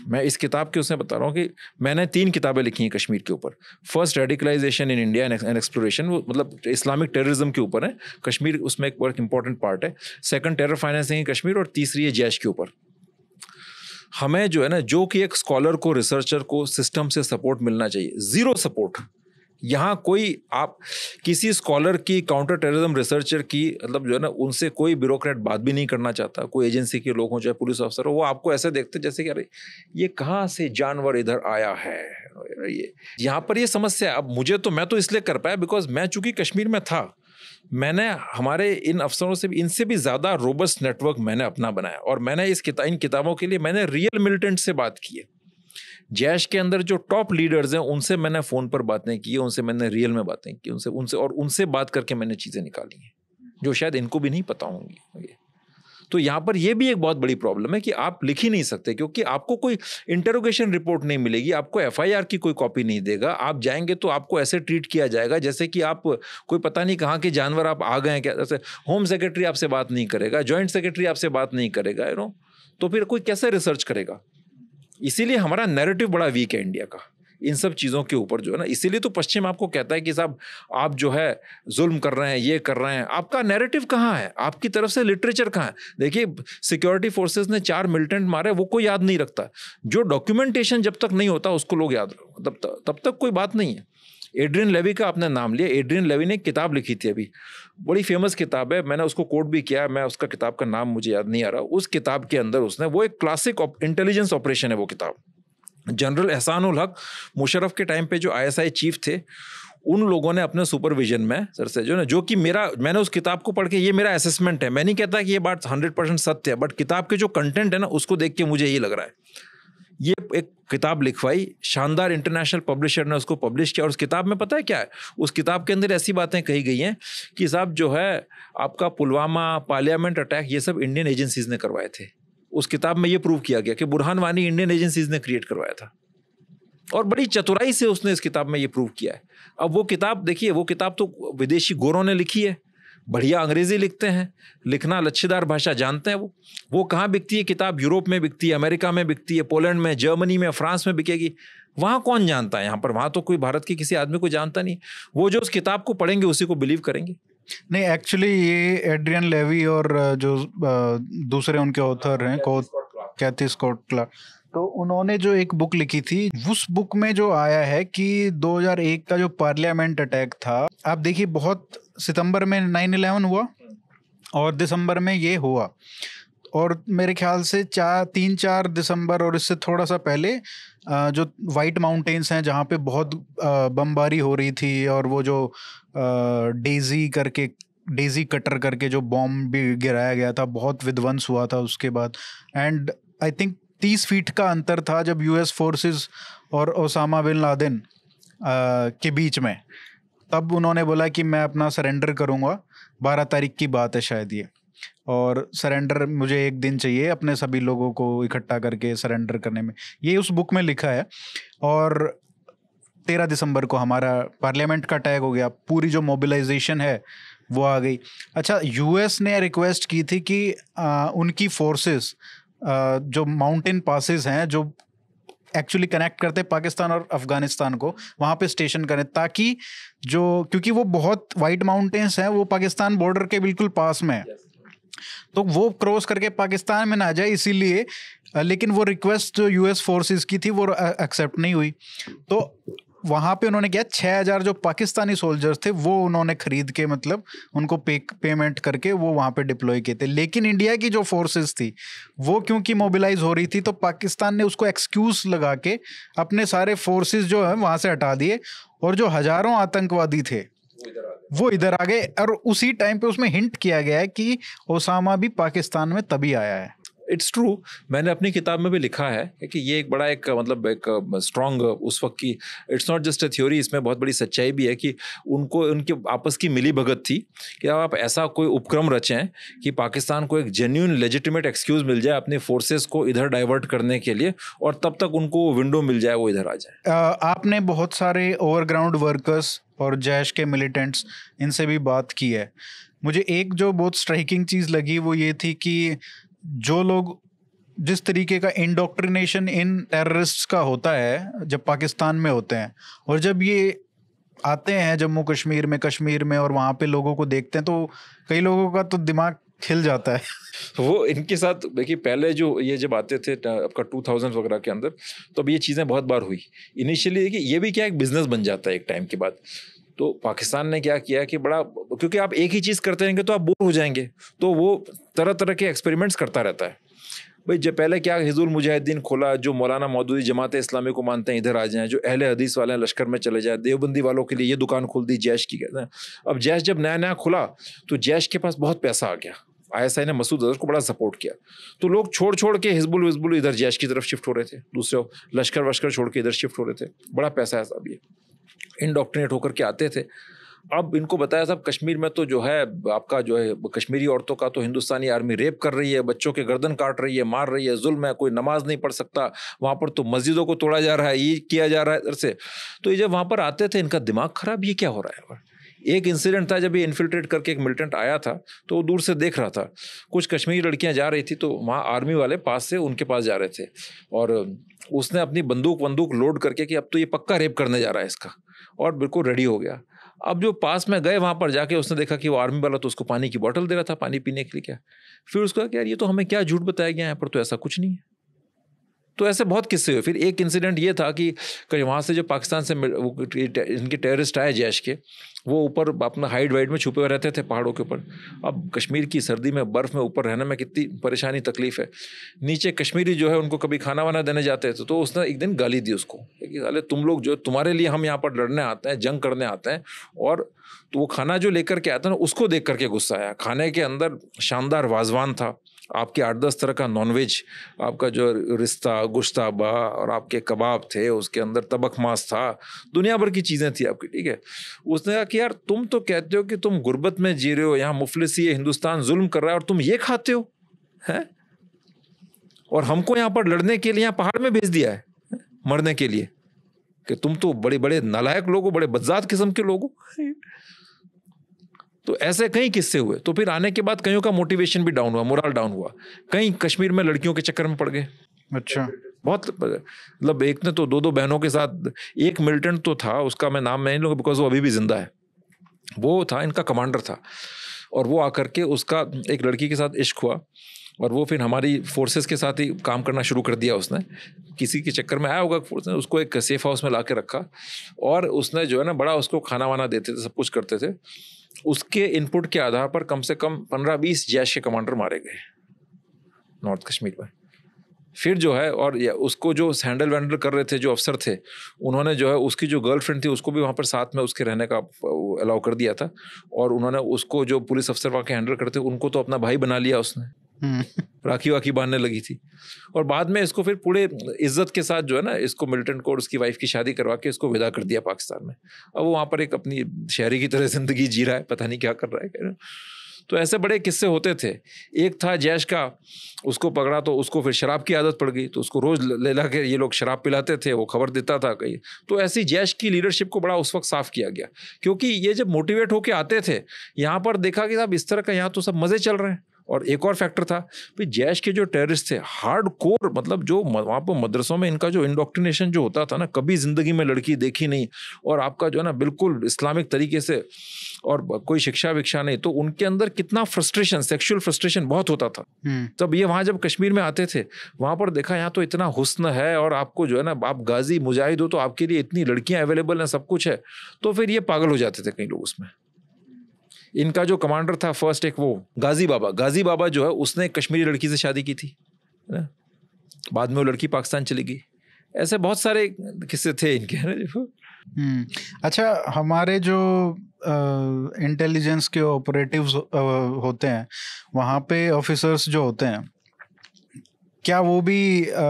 B: मैं इस किताब के उसमें बता रहा हूँ कि मैंने तीन किताबें लिखी हैं कश्मीर के ऊपर first radicalization in India and exploration वो मतलब इस्लामिक टेररिज्म के ऊपर है कश्मीर उसमें एक बहुत इंपॉर्टेंट पार्ट है सेकंड टेरर फाइनेंसिंग कश्मीर और तीसरी है जैश के ऊपर हमें जो है ना जो कि एक स्कॉलर को रिसर्चर को सिस्टम से सपोर्ट मिलना चाहिए जीरो सपोर्ट यहाँ कोई आप किसी स्कॉलर की काउंटर टेररिज्म रिसर्चर की मतलब जो है ना उनसे कोई ब्यूरोक्रेट बात भी नहीं करना चाहता कोई एजेंसी के लोग हों चाहे पुलिस अफसर हो वो आपको ऐसे देखते जैसे कि अरे ये कहाँ से जानवर इधर आया है ये यहाँ पर ये समस्या है अब मुझे तो मैं तो इसलिए कर पाया बिकॉज मैं चूंकि कश्मीर में था मैंने हमारे इन अफसरों से इनसे भी ज़्यादा रोबस्ट नेटवर्क मैंने अपना बनाया और मैंने इस किता, इन किताबों के लिए मैंने रियल मिलिटेंट से बात की है जैश के अंदर जो टॉप लीडर्स हैं उनसे मैंने फ़ोन पर बातें की उनसे मैंने रियल में बातें की उनसे उनसे और उनसे बात करके मैंने चीज़ें निकाली हैं जो शायद इनको भी नहीं पता होंगी तो यहाँ पर यह भी एक बहुत बड़ी प्रॉब्लम है कि आप लिख ही नहीं सकते क्योंकि आपको कोई इंटरोगेशन रिपोर्ट नहीं मिलेगी आपको एफ की कोई कॉपी नहीं देगा आप जाएंगे तो आपको ऐसे ट्रीट किया जाएगा जैसे कि आप कोई पता नहीं कहाँ के जानवर आप आ गए क्या जैसे होम सेक्रेटरी आपसे बात नहीं करेगा जॉइंट सेक्रेटरी आपसे बात नहीं करेगा यू नो तो फिर कोई कैसे रिसर्च करेगा इसीलिए हमारा नैरेटिव बड़ा वीक है इंडिया का इन सब चीज़ों के ऊपर जो है ना इसीलिए तो पश्चिम आपको कहता है कि साहब आप जो है जुल्म कर रहे हैं ये कर रहे हैं आपका नैरेटिव कहाँ है आपकी तरफ से लिटरेचर कहाँ है देखिए सिक्योरिटी फोर्सेज ने चार मिलिटेंट मारे वो कोई याद नहीं रखता जो डॉक्यूमेंटेशन जब तक नहीं होता उसको लोग याद तब तक तब तक कोई बात नहीं है एड्रियन लेवी का आपने नाम लिया एड्रियन लेवी ने किताब लिखी थी अभी बड़ी फेमस किताब है मैंने उसको कोट भी किया मैं उसका किताब का नाम मुझे याद नहीं आ रहा उस किताब के अंदर उसने वो एक क्लासिक इंटेलिजेंस ऑपरेशन है वो किताब जनरल एहसान उल हक मुशरफ के टाइम पे जो आईएसआई चीफ थे उन लोगों ने अपने सुपरविजन में सर से जो ना जो कि मेरा मैंने उस किताब को पढ़ के ये मेरा असेसमेंट है मैं नहीं कहता कि ये बात हंड्रेड परसेंट सत्य है बट किताब के जो कंटेंट है ना उसको देख के मुझे ये लग रहा है ये एक किताब लिखवाई शानदार इंटरनेशनल पब्लिशर ने उसको पब्लिश किया और उस किताब में पता है क्या है उस किताब के अंदर ऐसी बातें कही गई हैं कि साहब जो है आपका पुलवामा पार्लियामेंट अटैक ये सब इंडियन एजेंसीज ने करवाए थे उस किताब में ये प्रूव किया गया कि बुरहान वानी इंडियन एजेंसीज ने क्रिएट करवाया था और बड़ी चतुराई से उसने इस किताब में ये प्रूव किया है अब वो किताब देखिए वो किताब तो विदेशी गोरों ने लिखी है बढ़िया अंग्रेजी लिखते हैं लिखना लच्छेदार भाषा जानते हैं वो वो कहाँ बिकती है किताब यूरोप में बिकती है अमेरिका में बिकती है पोलैंड में जर्मनी में फ्रांस में बिकेगी वहाँ कौन जानता है यहाँ पर वहाँ तो कोई भारत के किसी आदमी को जानता नहीं वो जो उस किताब को पढ़ेंगे उसी को बिलीव करेंगे
A: नहीं एक्चुअली ये एड्रियन लेवी और जो दूसरे उनके ऑथर हैं कैथी स्कॉट क्लार तो उन्होंने जो एक बुक लिखी थी उस बुक में जो आया है कि 2001 का जो पार्लियामेंट अटैक था आप देखिए बहुत सितंबर में नाइन इलेवन हुआ और दिसंबर में ये हुआ और मेरे ख्याल से चार तीन चार दिसंबर और इससे थोड़ा सा पहले जो वाइट माउंटेन्स हैं जहाँ पे बहुत बमबारी हो रही थी और वो जो डेजी करके डेजी कटर करके जो बॉम्ब भी गिराया गया था बहुत विध्वंस हुआ था उसके बाद एंड आई थिंक तीस फीट का अंतर था जब यूएस फोर्सेस और ओसामा बिन लादेन के बीच में तब उन्होंने बोला कि मैं अपना सरेंडर करूँगा बारह तारीख की बात है शायद ये और सरेंडर मुझे एक दिन चाहिए अपने सभी लोगों को इकट्ठा करके सरेंडर करने में ये उस बुक में लिखा है और तेरह दिसंबर को हमारा पार्लियामेंट का अटैक हो गया पूरी जो मोबिलाइजेशन है वो आ गई अच्छा यूएस ने रिक्वेस्ट की थी कि आ, उनकी फोर्सेस जो माउंटेन पासेस हैं जो एक्चुअली कनेक्ट करते पाकिस्तान और अफगानिस्तान को वहाँ पे स्टेशन करें ताकि जो क्योंकि वो बहुत वाइट माउंटेन्स हैं वो पाकिस्तान बॉर्डर के बिल्कुल पास में है तो वो क्रॉस करके पाकिस्तान में ना जाए इसीलिए लेकिन वो रिक्वेस्ट जो यूएस फोर्सेस की थी वो एक्सेप्ट नहीं हुई तो वहाँ पे उन्होंने क्या छः हज़ार जो पाकिस्तानी सोल्जर्स थे वो उन्होंने खरीद के मतलब उनको पे पेमेंट करके वो वहाँ पे डिप्लॉय किए थे लेकिन इंडिया की जो फोर्सेस थी वो क्योंकि मोबिलाइज हो रही थी तो पाकिस्तान ने उसको एक्सक्यूज़ लगा के अपने सारे फोर्सेस जो है वहाँ से हटा दिए और जो हज़ारों आतंकवादी थे वो इधर आ गए और उसी टाइम पे उसमें हिंट किया गया है कि ओसामा भी पाकिस्तान में तभी आया है इट्स ट्रू
B: मैंने अपनी किताब में भी लिखा है कि ये एक बड़ा एक मतलब एक स्ट्रॉन्ग उस वक्त की it's not just a theory इसमें बहुत बड़ी सच्चाई भी है कि उनको उनके आपस की मिली भगत थी कि आप ऐसा कोई उपक्रम रचें कि पाकिस्तान को एक जेन्यून लेजिटिमेट एक्सक्यूज़ मिल जाए अपने फोर्सेस को इधर डाइवर्ट करने के लिए और तब तक उनको विंडो मिल जाए वो इधर आ
A: जाए आपने बहुत सारे ओवरग्राउंड वर्कर्स और जैश के मिलिटेंट्स इनसे भी बात की है मुझे एक जो बहुत स्ट्राइकिंग चीज़ लगी वो ये थी कि जो लोग जिस तरीके का इंडोक्ट्रिनेशन इन टेररिस्ट का होता है जब पाकिस्तान में होते हैं और जब ये आते हैं जम्मू कश्मीर में कश्मीर में और वहाँ पे लोगों को देखते हैं तो कई लोगों का तो दिमाग खिल जाता है
B: वो इनके साथ देखिए पहले जो ये जब आते थे आपका टू थाउजेंड वगैरह के अंदर तो अब ये चीज़ें बहुत बार हुई इनिशियली देखिए ये भी क्या एक बिजनेस बन जाता है एक टाइम के बाद तो पाकिस्तान ने क्या किया कि बड़ा क्योंकि आप एक ही चीज़ करते रहेंगे तो आप बोर हो जाएंगे तो वो तरह तरह के एक्सपेरिमेंट्स करता रहता है भाई जब पहले क्या हिजुल मुजाहिदीन खोला जो मौलाना मौदूदी जमात इस्लामी को मानते हैं इधर आ जाएं जो अहले हदीस वाले हैं लश्कर में चले जाए देवबंदी वालों के लिए ये दुकान खोल दी जैश की कहते हैं अब जैश जब नया नया खुला तो जैश के पास बहुत पैसा आ गया आईएसआई ने मसूद अजहर को बड़ा सपोर्ट किया तो लोग छोड़ छोड़ के हिजबुल विजबुल इधर जैश की तरफ शिफ्ट हो रहे थे दूसरे लश्कर वश्कर छोड़ के इधर शिफ्ट हो रहे थे बड़ा पैसा है साहब ये इनडॉक्ट्रिनेट होकर के आते थे अब इनको बताया साहब कश्मीर में तो जो है आपका जो है कश्मीरी औरतों का तो हिंदुस्तानी आर्मी रेप कर रही है बच्चों के गर्दन काट रही है मार रही है जुल्म है कोई नमाज नहीं पढ़ सकता वहाँ पर तो मस्जिदों को तोड़ा जा रहा है ये किया जा रहा है इधर से तो ये जब वहाँ पर आते थे इनका दिमाग खराब ये क्या हो रहा है एक इंसिडेंट था जब ये इन्फिल्ट्रेट करके एक मिलिटेंट आया था तो वो दूर से देख रहा था कुछ कश्मीरी लड़कियां जा रही थी तो वहाँ आर्मी वाले पास से उनके पास जा रहे थे और उसने अपनी बंदूक बंदूक लोड करके कि अब तो ये पक्का रेप करने जा रहा है इसका और बिल्कुल रेडी हो गया अब जो पास में गए वहाँ पर जाके उसने देखा कि वो आर्मी वाला तो उसको पानी की बॉटल दे रहा था पानी पीने के लिए क्या फिर उसका यार ये तो हमें क्या झूठ बताया गया यहाँ पर तो ऐसा कुछ नहीं है तो ऐसे बहुत किस्से हुए फिर एक इंसिडेंट ये था कि कहीं वहाँ से जो पाकिस्तान से इनके टेररिस्ट आए जैश के वो ऊपर अपना हाइट वाइट में छुपे हुए रहते थे पहाड़ों के ऊपर अब कश्मीर की सर्दी में बर्फ़ में ऊपर रहने में कितनी परेशानी तकलीफ है नीचे कश्मीरी जो है उनको कभी खाना वाना देने जाते थे तो, तो उसने एक दिन गाली दी उसको अरे तुम लोग जो तुम्हारे लिए हम यहाँ पर लड़ने आते हैं जंग करने आते हैं और तो वो खाना जो लेकर के आता ना उसको देख करके गुस्सा आया खाने के अंदर शानदार वाजवान था आपके आठ दस तरह का नॉनवेज आपका जो रिश्ता गुश्ताबा और आपके कबाब थे उसके अंदर तबक मास था दुनिया भर की चीज़ें थी आपकी ठीक है उसने कहा कि यार तुम तो कहते हो कि तुम गुर्बत में जी रहे हो यहाँ मुफलिसी है हिंदुस्तान जुल्म कर रहा है और तुम ये खाते हो हैं और हमको यहाँ पर लड़ने के लिए यहाँ पहाड़ में भेज दिया है मरने के लिए कि तुम तो बड़े बड़े नालायक लोग हो बड़े बदजात किस्म के लोग हो तो ऐसे कई किस्से हुए तो फिर आने के बाद कईयों का मोटिवेशन भी डाउन हुआ मोरल डाउन हुआ कई कश्मीर में लड़कियों के चक्कर में पड़ गए अच्छा बहुत मतलब एक ने तो दो दो बहनों के साथ एक मिलिटेंट तो था उसका मैं नाम नहीं लूँगा बिकॉज वो अभी भी जिंदा है वो था इनका कमांडर था और वो आकर के उसका एक लड़की के साथ इश्क हुआ और वो फिर हमारी फोर्सेस के साथ ही काम करना शुरू कर दिया उसने किसी के चक्कर में आया होगा फोर्स ने उसको एक सेफ हाउस में ला के रखा और उसने जो है ना बड़ा उसको खाना वाना देते थे सब कुछ करते थे उसके इनपुट के आधार पर कम से कम पंद्रह बीस जैश के कमांडर मारे गए नॉर्थ कश्मीर में फिर जो है और उसको जो हैंडल वैंडल कर रहे थे जो अफसर थे उन्होंने जो है उसकी जो गर्लफ्रेंड थी उसको भी वहाँ पर साथ में उसके रहने का अलाउ कर दिया था और उन्होंने उसको जो पुलिस अफसर वहाँ के हैंडल करते उनको तो अपना भाई बना लिया उसने हम्म। राखी वाखी बांधने लगी थी और बाद में इसको फिर पूरे इज्जत के साथ जो है ना इसको मिलिटेंट कोर्स उसकी वाइफ की शादी करवा के इसको विदा कर दिया पाकिस्तान में अब वो वहाँ पर एक अपनी शहरी की तरह जिंदगी जी रहा है पता नहीं क्या कर रहा है तो ऐसे बड़े किस्से होते थे एक था जैश का उसको पकड़ा तो उसको फिर शराब की आदत पड़ गई तो उसको रोज़ ले ला के ये लोग शराब पिलाते थे वो खबर देता था कहीं तो ऐसी जैश की लीडरशिप को बड़ा उस वक्त साफ किया गया क्योंकि ये जब मोटिवेट होके आते थे यहाँ पर देखा कि साहब इस तरह का यहाँ तो सब मज़े चल रहे हैं और एक और फैक्टर था भाई जैश के जो टेररिस्ट थे हार्ड कोर मतलब जो वहाँ पर मदरसों में इनका जो इंडोक्ट्रिनेशन जो होता था ना कभी ज़िंदगी में लड़की देखी नहीं और आपका जो है ना बिल्कुल इस्लामिक तरीके से और कोई शिक्षा विक्षा नहीं तो उनके अंदर कितना फ्रस्ट्रेशन सेक्शुअल फ्रस्ट्रेशन बहुत होता था हम्म। तब ये वहाँ जब कश्मीर में आते थे वहाँ पर देखा यहाँ तो इतना हुस्न है और आपको जो है ना आप गाजी मुजाहिद हो तो आपके लिए इतनी लड़कियाँ अवेलेबल हैं सब कुछ है तो फिर ये पागल हो जाते थे कई लोग उसमें इनका जो कमांडर था फर्स्ट एक वो गाजी बाबा गाजी बाबा जो है उसने कश्मीरी लड़की से शादी की थी ना बाद में वो लड़की पाकिस्तान चली गई ऐसे बहुत सारे किस्से थे इनके है ना हम्म।
A: अच्छा हमारे जो इंटेलिजेंस के ऑपरेटिव होते हैं वहाँ पे ऑफिसर्स जो होते हैं क्या वो भी आ,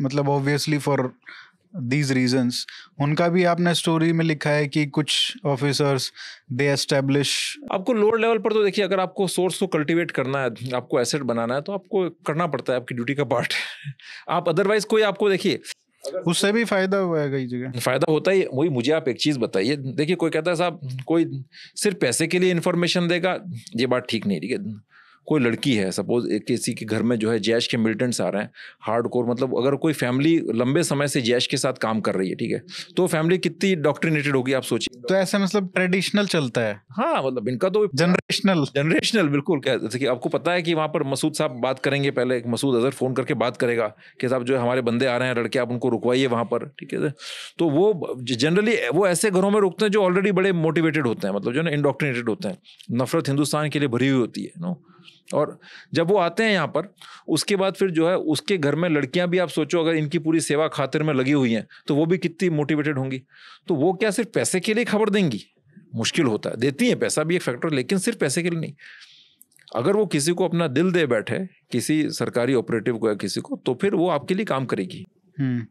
A: मतलब ऑब्वियसली फॉर दीज रीजंस उनका भी आपने स्टोरी में लिखा है कि कुछ ऑफिसर्स दे एस्टेब्लिश
B: आपको लोअर लेवल पर तो देखिए अगर आपको सोर्स को कल्टीवेट करना है आपको एसेट बनाना है तो आपको करना पड़ता है आपकी ड्यूटी का पार्ट आप अदरवाइज कोई आपको देखिए उससे भी फायदा हुआ है कई जगह फायदा होता ही वही मुझे आप एक चीज बताइए देखिए कोई कहता है साहब कोई सिर्फ पैसे के लिए इन्फॉर्मेशन देगा ये बात ठीक नहीं ठीक है कोई लड़की है सपोज किसी के घर में जो है जैश के मिलिटेंट्स आ रहे हैं हार्ड कोर मतलब अगर कोई फैमिली लंबे समय से जैश के साथ काम कर रही है ठीक है तो फैमिली कितनी डॉक्ट्रिनेटेड होगी आप सोचिए तो ऐसा मतलब ट्रेडिशनल चलता है हाँ मतलब इनका तो जनरेशनल जनरेशनल बिल्कुल क्या जैसे कि आपको पता है कि वहाँ पर मसूद साहब बात करेंगे पहले मसूद अजहर फ़ोन करके बात करेगा कि साहब जो है हमारे बंदे आ रहे हैं लड़के आप उनको रुकवाइए वहाँ पर ठीक है तो वो जनरली वो ऐसे घरों में रुकते हैं जो ऑलरेडी बड़े मोटिवेटेड होते हैं मतलब जो ना इंडोक्ट्रिनेटेड होते हैं नफरत हिंदुस्तान के लिए भरी हुई होती है नो और जब वो आते हैं यहाँ पर उसके बाद फिर जो है उसके घर में लड़कियां भी आप सोचो अगर इनकी पूरी सेवा खातिर में लगी हुई हैं तो वो भी कितनी मोटिवेटेड होंगी तो वो क्या सिर्फ पैसे के लिए खबर देंगी मुश्किल होता है देती हैं पैसा भी एक फैक्टर लेकिन सिर्फ पैसे के लिए नहीं अगर वो किसी को अपना दिल दे बैठे किसी सरकारी ऑपरेटिव को या किसी को तो फिर वो आपके लिए काम करेगी हम्म।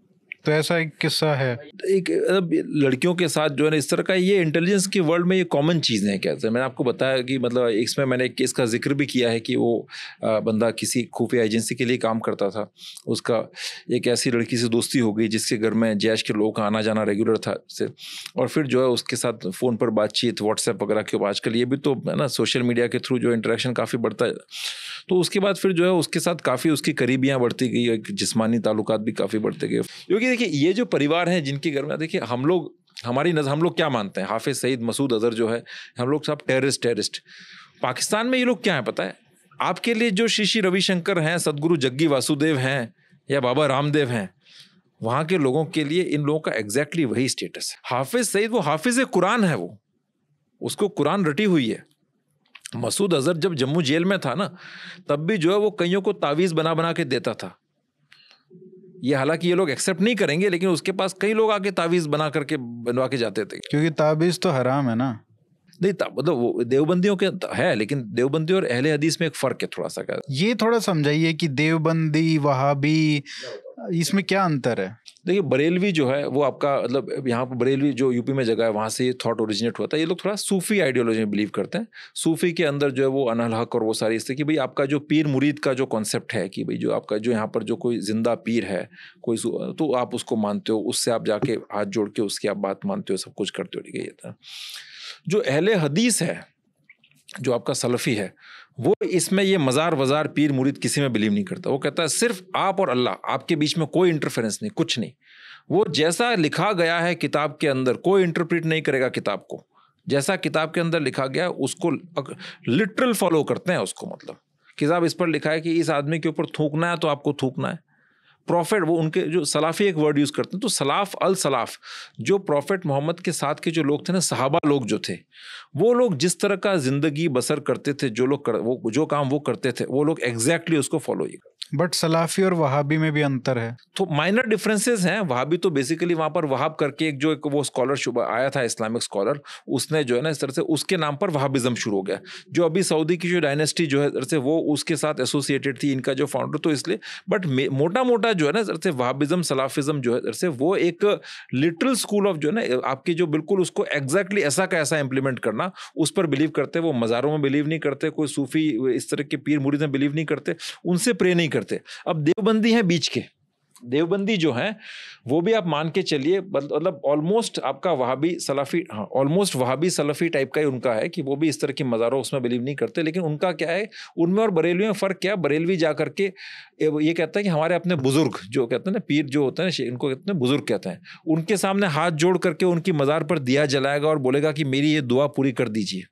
B: तो ऐसा एक किस्सा है एक मतलब, लड़कियों के साथ जो है ना इस तरह का ये इंटेलिजेंस की वर्ल्ड में ये कॉमन चीज़ हैं क्या मैंने आपको बताया कि मतलब इसमें मैंने एक केस का जिक्र भी किया है कि वो बंदा किसी खुफिया एजेंसी के लिए काम करता था उसका एक ऐसी लड़की से दोस्ती हो गई जिसके घर में जैश के लोगों का आना जाना रेगुलर था से और फिर जो है उसके साथ फ़ोन पर बातचीत व्हाट्सएप वगैरह के आजकल ये भी तो है ना सोशल मीडिया के थ्रू जो इंटरेक्शन काफ़ी बढ़ता है तो उसके बाद फिर जो है उसके साथ काफ़ी उसकी करीबियाँ बढ़ती गई जिसमानी ताल्लुकात भी काफ़ी बढ़ते गए क्योंकि देखिए ये जो परिवार हैं जिनके घर में देखिए हम लोग हमारी नज़र हम लोग क्या मानते हैं हाफिज़ सईद मसूद अजहर जो है हम लोग सब टेररिस्ट टेररिस्ट पाकिस्तान में ये लोग क्या है पता है आपके लिए जो श्री श्री रविशंकर हैं सदगुरु जग्गी वासुदेव हैं या बाबा रामदेव हैं वहाँ के लोगों के लिए इन लोगों का एग्जैक्टली exactly वही स्टेटस है हाफिज सईद वो हाफिज कुरान है वो उसको कुरान रटी हुई है मसूद अजहर जब जम्मू जेल में था ना तब भी जो है वो कईयों को तावीज़ बना बना के देता था ये हालांकि ये लोग एक्सेप्ट नहीं करेंगे लेकिन उसके पास कई लोग आके तावीज़ बना करके बनवा के जाते थे
A: क्योंकि तावीज़ तो हराम है ना
B: नहीं मतलब वो देवबंदियों के है लेकिन देवबंदी और अहले हदीस में एक फ़र्क है थोड़ा सा
A: ये थोड़ा समझाइए कि देवबंदी वहाबी इसमें क्या अंतर है
B: देखिए बरेलवी जो है वो आपका मतलब यहाँ पर बरेलवी जो यूपी में जगह है वहाँ से ये थॉट ओरिजिनेट हुआ था ये लोग थोड़ा सूफी आइडियोलॉजी में बिलीव करते हैं सूफी के अंदर जो है वो अनल हक और वो सारी इससे कि भाई आपका जो पीर मुरीद का जो कॉन्सेप्ट है कि भाई जो आपका जो यहाँ पर जो कोई जिंदा पीर है कोई तो आप उसको मानते हो उससे आप जाके हाथ जोड़ के उसकी आप बात मानते हो सब कुछ करते हो ठीक है ये था जो अहले हदीस है जो आपका सलफ़ी है वो इसमें ये मज़ार वज़ार पीर मुरीद किसी में बिलीव नहीं करता वो कहता है सिर्फ आप और अल्लाह आपके बीच में कोई इंटरफेरेंस नहीं कुछ नहीं वो जैसा लिखा गया है किताब के अंदर कोई इंटरप्रिट नहीं करेगा किताब को जैसा किताब के अंदर लिखा गया है उसको लिटरल फॉलो करते हैं उसको मतलब किताब इस पर लिखा है कि इस आदमी के ऊपर थूकना है तो आपको थूकना है प्रॉफेट वो उनके जो सलाफ़ी एक वर्ड यूज़ करते हैं तो सलाफ अल सलाफ जो प्रॉफेट मोहम्मद के साथ के जो लोग थे ना सहाबा लोग जो थे वो लोग जिस तरह का ज़िंदगी बसर करते थे जो लोग कर, वो जो काम वो करते थे वो लोग एग्जैक्टली exactly उसको फॉलो ही
A: बट सलाफी और वहाबी में भी अंतर
B: है तो माइनर डिफरेंसेस हैं वहाबी तो बेसिकली वहां पर वहाब करके एक जो एक वो स्कॉलर आया था इस्लामिक स्कॉलर उसने जो है ना इस तरह से उसके नाम पर वहाबिज्म शुरू हो गया जो अभी सऊदी की जो डायनेस्टी जो है से वो उसके साथ एसोसिएटेड थी इनका जो फाउंडर तो इसलिए बट मोटा मोटा जो है ना से वहाबिज्म सलाफिज्म जो है से वो एक लिटरल स्कूल ऑफ जो है ना आपकी जो बिल्कुल उसको एग्जैक्टली ऐसा का ऐसा इंप्लीमेंट करना उस पर बिलीव करते वो मज़ारों में बिलीव नहीं करते कोई सूफी इस तरह के पीर मुरीद में बिलीव नहीं करते उनसे प्रे नहीं करते करते अब देवबंदी है बीच के देवबंदी जो है वो भी आप मान के चलिए मतलब ऑलमोस्ट आपका वहाँ भी सलाफी हाँ ऑलमोस्ट वहाँ भी सलाफी टाइप का ही उनका है कि वो भी इस तरह के मज़ारों उसमें बिलीव नहीं करते लेकिन उनका क्या है उनमें और बरेलवी में फ़र्क क्या बरेलवी जा करके ये कहता है कि हमारे अपने बुज़ुर्ग जो कहते हैं ना पीर जो होते हैं इनको कहते हैं बुज़ुर्ग कहते हैं उनके सामने हाथ जोड़ करके उनकी मज़ार पर दिया जलाएगा और बोलेगा कि मेरी ये दुआ पूरी कर दीजिए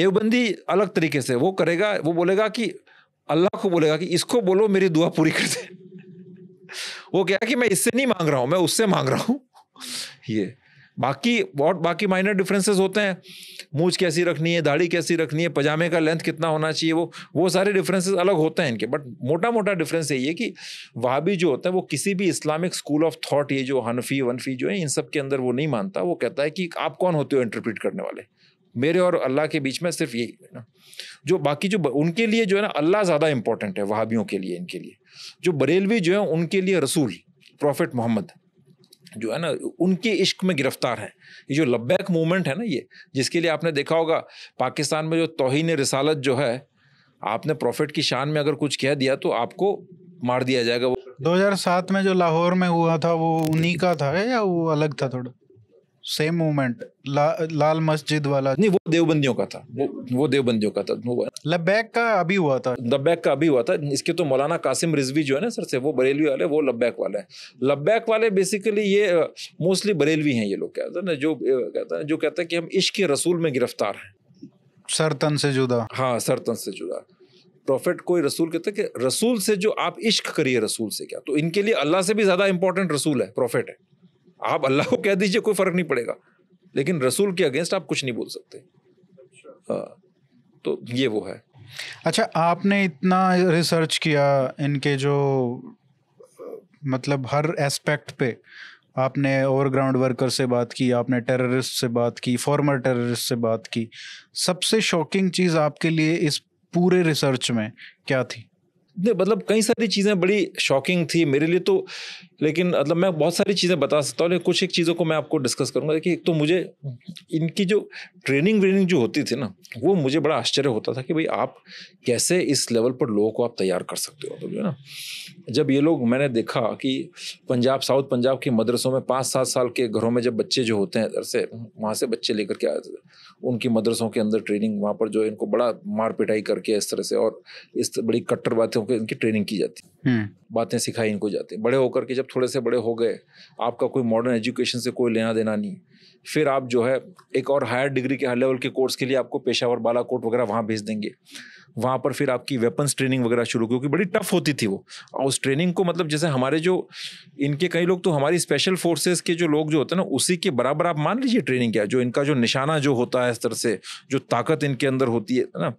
B: देवबंदी अलग तरीके से वो करेगा वो बोलेगा कि अल्लाह को बोलेगा कि इसको बोलो मेरी दुआ पूरी कर दे वो क्या कि मैं इससे नहीं मांग रहा हूं मैं उससे मांग रहा हूँ ये बाकी बहुत बाकी माइनर डिफरेंसेस होते हैं मूछ कैसी रखनी है दाढ़ी कैसी रखनी है पजामे का लेंथ कितना होना चाहिए वो वो सारे डिफरेंसेस अलग होते हैं इनके बट मोटा मोटा डिफरेंस यही है कि वहाबी जो होता है वो किसी भी इस्लामिक स्कूल ऑफ थॉट ये जो हनफी वनफी जो है इन सब के अंदर वो नहीं मानता वो कहता है कि आप कौन होते हो इंटरप्रिट करने वाले मेरे और अल्लाह के बीच में सिर्फ यही ना जो बाकी जो उनके लिए जो है ना अल्लाह ज़्यादा इंपॉर्टेंट है वहाबियों के लिए इनके लिए जो बरेलवी जो है उनके लिए रसूल प्रॉफिट मोहम्मद जो है ना उनके इश्क में गिरफ्तार हैं ये जो लब्बैक मूवमेंट है ना ये जिसके लिए आपने देखा होगा पाकिस्तान में जो तोहन रसालत जो है आपने प्रॉफिट की शान में अगर कुछ कह दिया तो आपको मार दिया जाएगा वो
A: 2007 में जो लाहौर में हुआ था वो उन्हीं का था या वो अलग था थोड़ा सेम मूवमेंट ला, लाल मस्जिद वाला नहीं वो देवबंदियों का था
B: वो वो देवबंदियों का था वो लब्बैक का अभी हुआ था लबैक का अभी हुआ था इसके तो मौलाना कासिम रिजवी जो है ना सर से वो बरेलवी वाले वो लब्बैक वाले हैं लबैक वाले बेसिकली ये मोस्टली बरेलवी हैं ये लोग कहते हैं ना जो कहते हैं जो कहते हैं कि हम इश्क रसूल में गिरफ्तार हैं सरतन से जुदा हाँ सरतन से जुदा प्रॉफिट कोई रसूल कहते कि रसूल से जो आप इश्क करिए रसूल से क्या तो इनके लिए अल्लाह से भी ज़्यादा इंपॉर्टेंट रसूल है प्रॉफिट है आप अल्लाह को कह दीजिए कोई फ़र्क नहीं पड़ेगा लेकिन रसूल के अगेंस्ट आप कुछ नहीं बोल सकते आ, हाँ, तो ये वो है
A: अच्छा आपने इतना रिसर्च किया इनके जो मतलब हर एस्पेक्ट पे आपने ओवरग्राउंड वर्कर से बात की आपने टेररिस्ट से बात की फॉर्मर टेररिस्ट से बात की सबसे शॉकिंग चीज़ आपके लिए
B: इस पूरे रिसर्च में क्या थी मतलब कई सारी चीज़ें बड़ी शॉकिंग थी मेरे लिए तो लेकिन मतलब मैं बहुत सारी चीज़ें बता सकता हूँ लेकिन कुछ एक चीज़ों को मैं आपको डिस्कस करूँगा देखिए एक तो मुझे इनकी जो ट्रेनिंग व्रेनिंग जो होती थी ना वो मुझे बड़ा आश्चर्य होता था कि भाई आप कैसे इस लेवल पर लोगों को आप तैयार कर सकते हो तो ना जब ये लोग मैंने देखा कि पंजाब साउथ पंजाब के मदरसों में पाँच सात साल के घरों में जब बच्चे जो होते हैं से वहाँ से बच्चे लेकर के आते थे उनकी मदरसों के अंदर ट्रेनिंग वहाँ पर जो है इनको बड़ा मार पिटाई करके इस तरह से और इस बड़ी कट्टर बातें होकर इनकी ट्रेनिंग की जाती है हम्म। बातें सिखाई इनको जाती बड़े होकर के जब थोड़े से बड़े हो गए आपका कोई मॉडर्न एजुकेशन से कोई लेना देना नहीं फिर आप जो है एक और हायर डिग्री के हाई लेवल के कोर्स के लिए आपको पेशावर बालाकोट वगैरह वहाँ भेज देंगे वहाँ पर फिर आपकी वेपन्स ट्रेनिंग वगैरह शुरू क्योंकि बड़ी टफ होती थी वो और उस ट्रेनिंग को मतलब जैसे हमारे जो इनके कई लोग तो हमारी स्पेशल फोर्सेस के जो लोग जो होते हैं ना उसी के बराबर आप मान लीजिए ट्रेनिंग क्या जो इनका जो निशाना जो होता है इस तरह से जो ताकत इनके अंदर होती है ना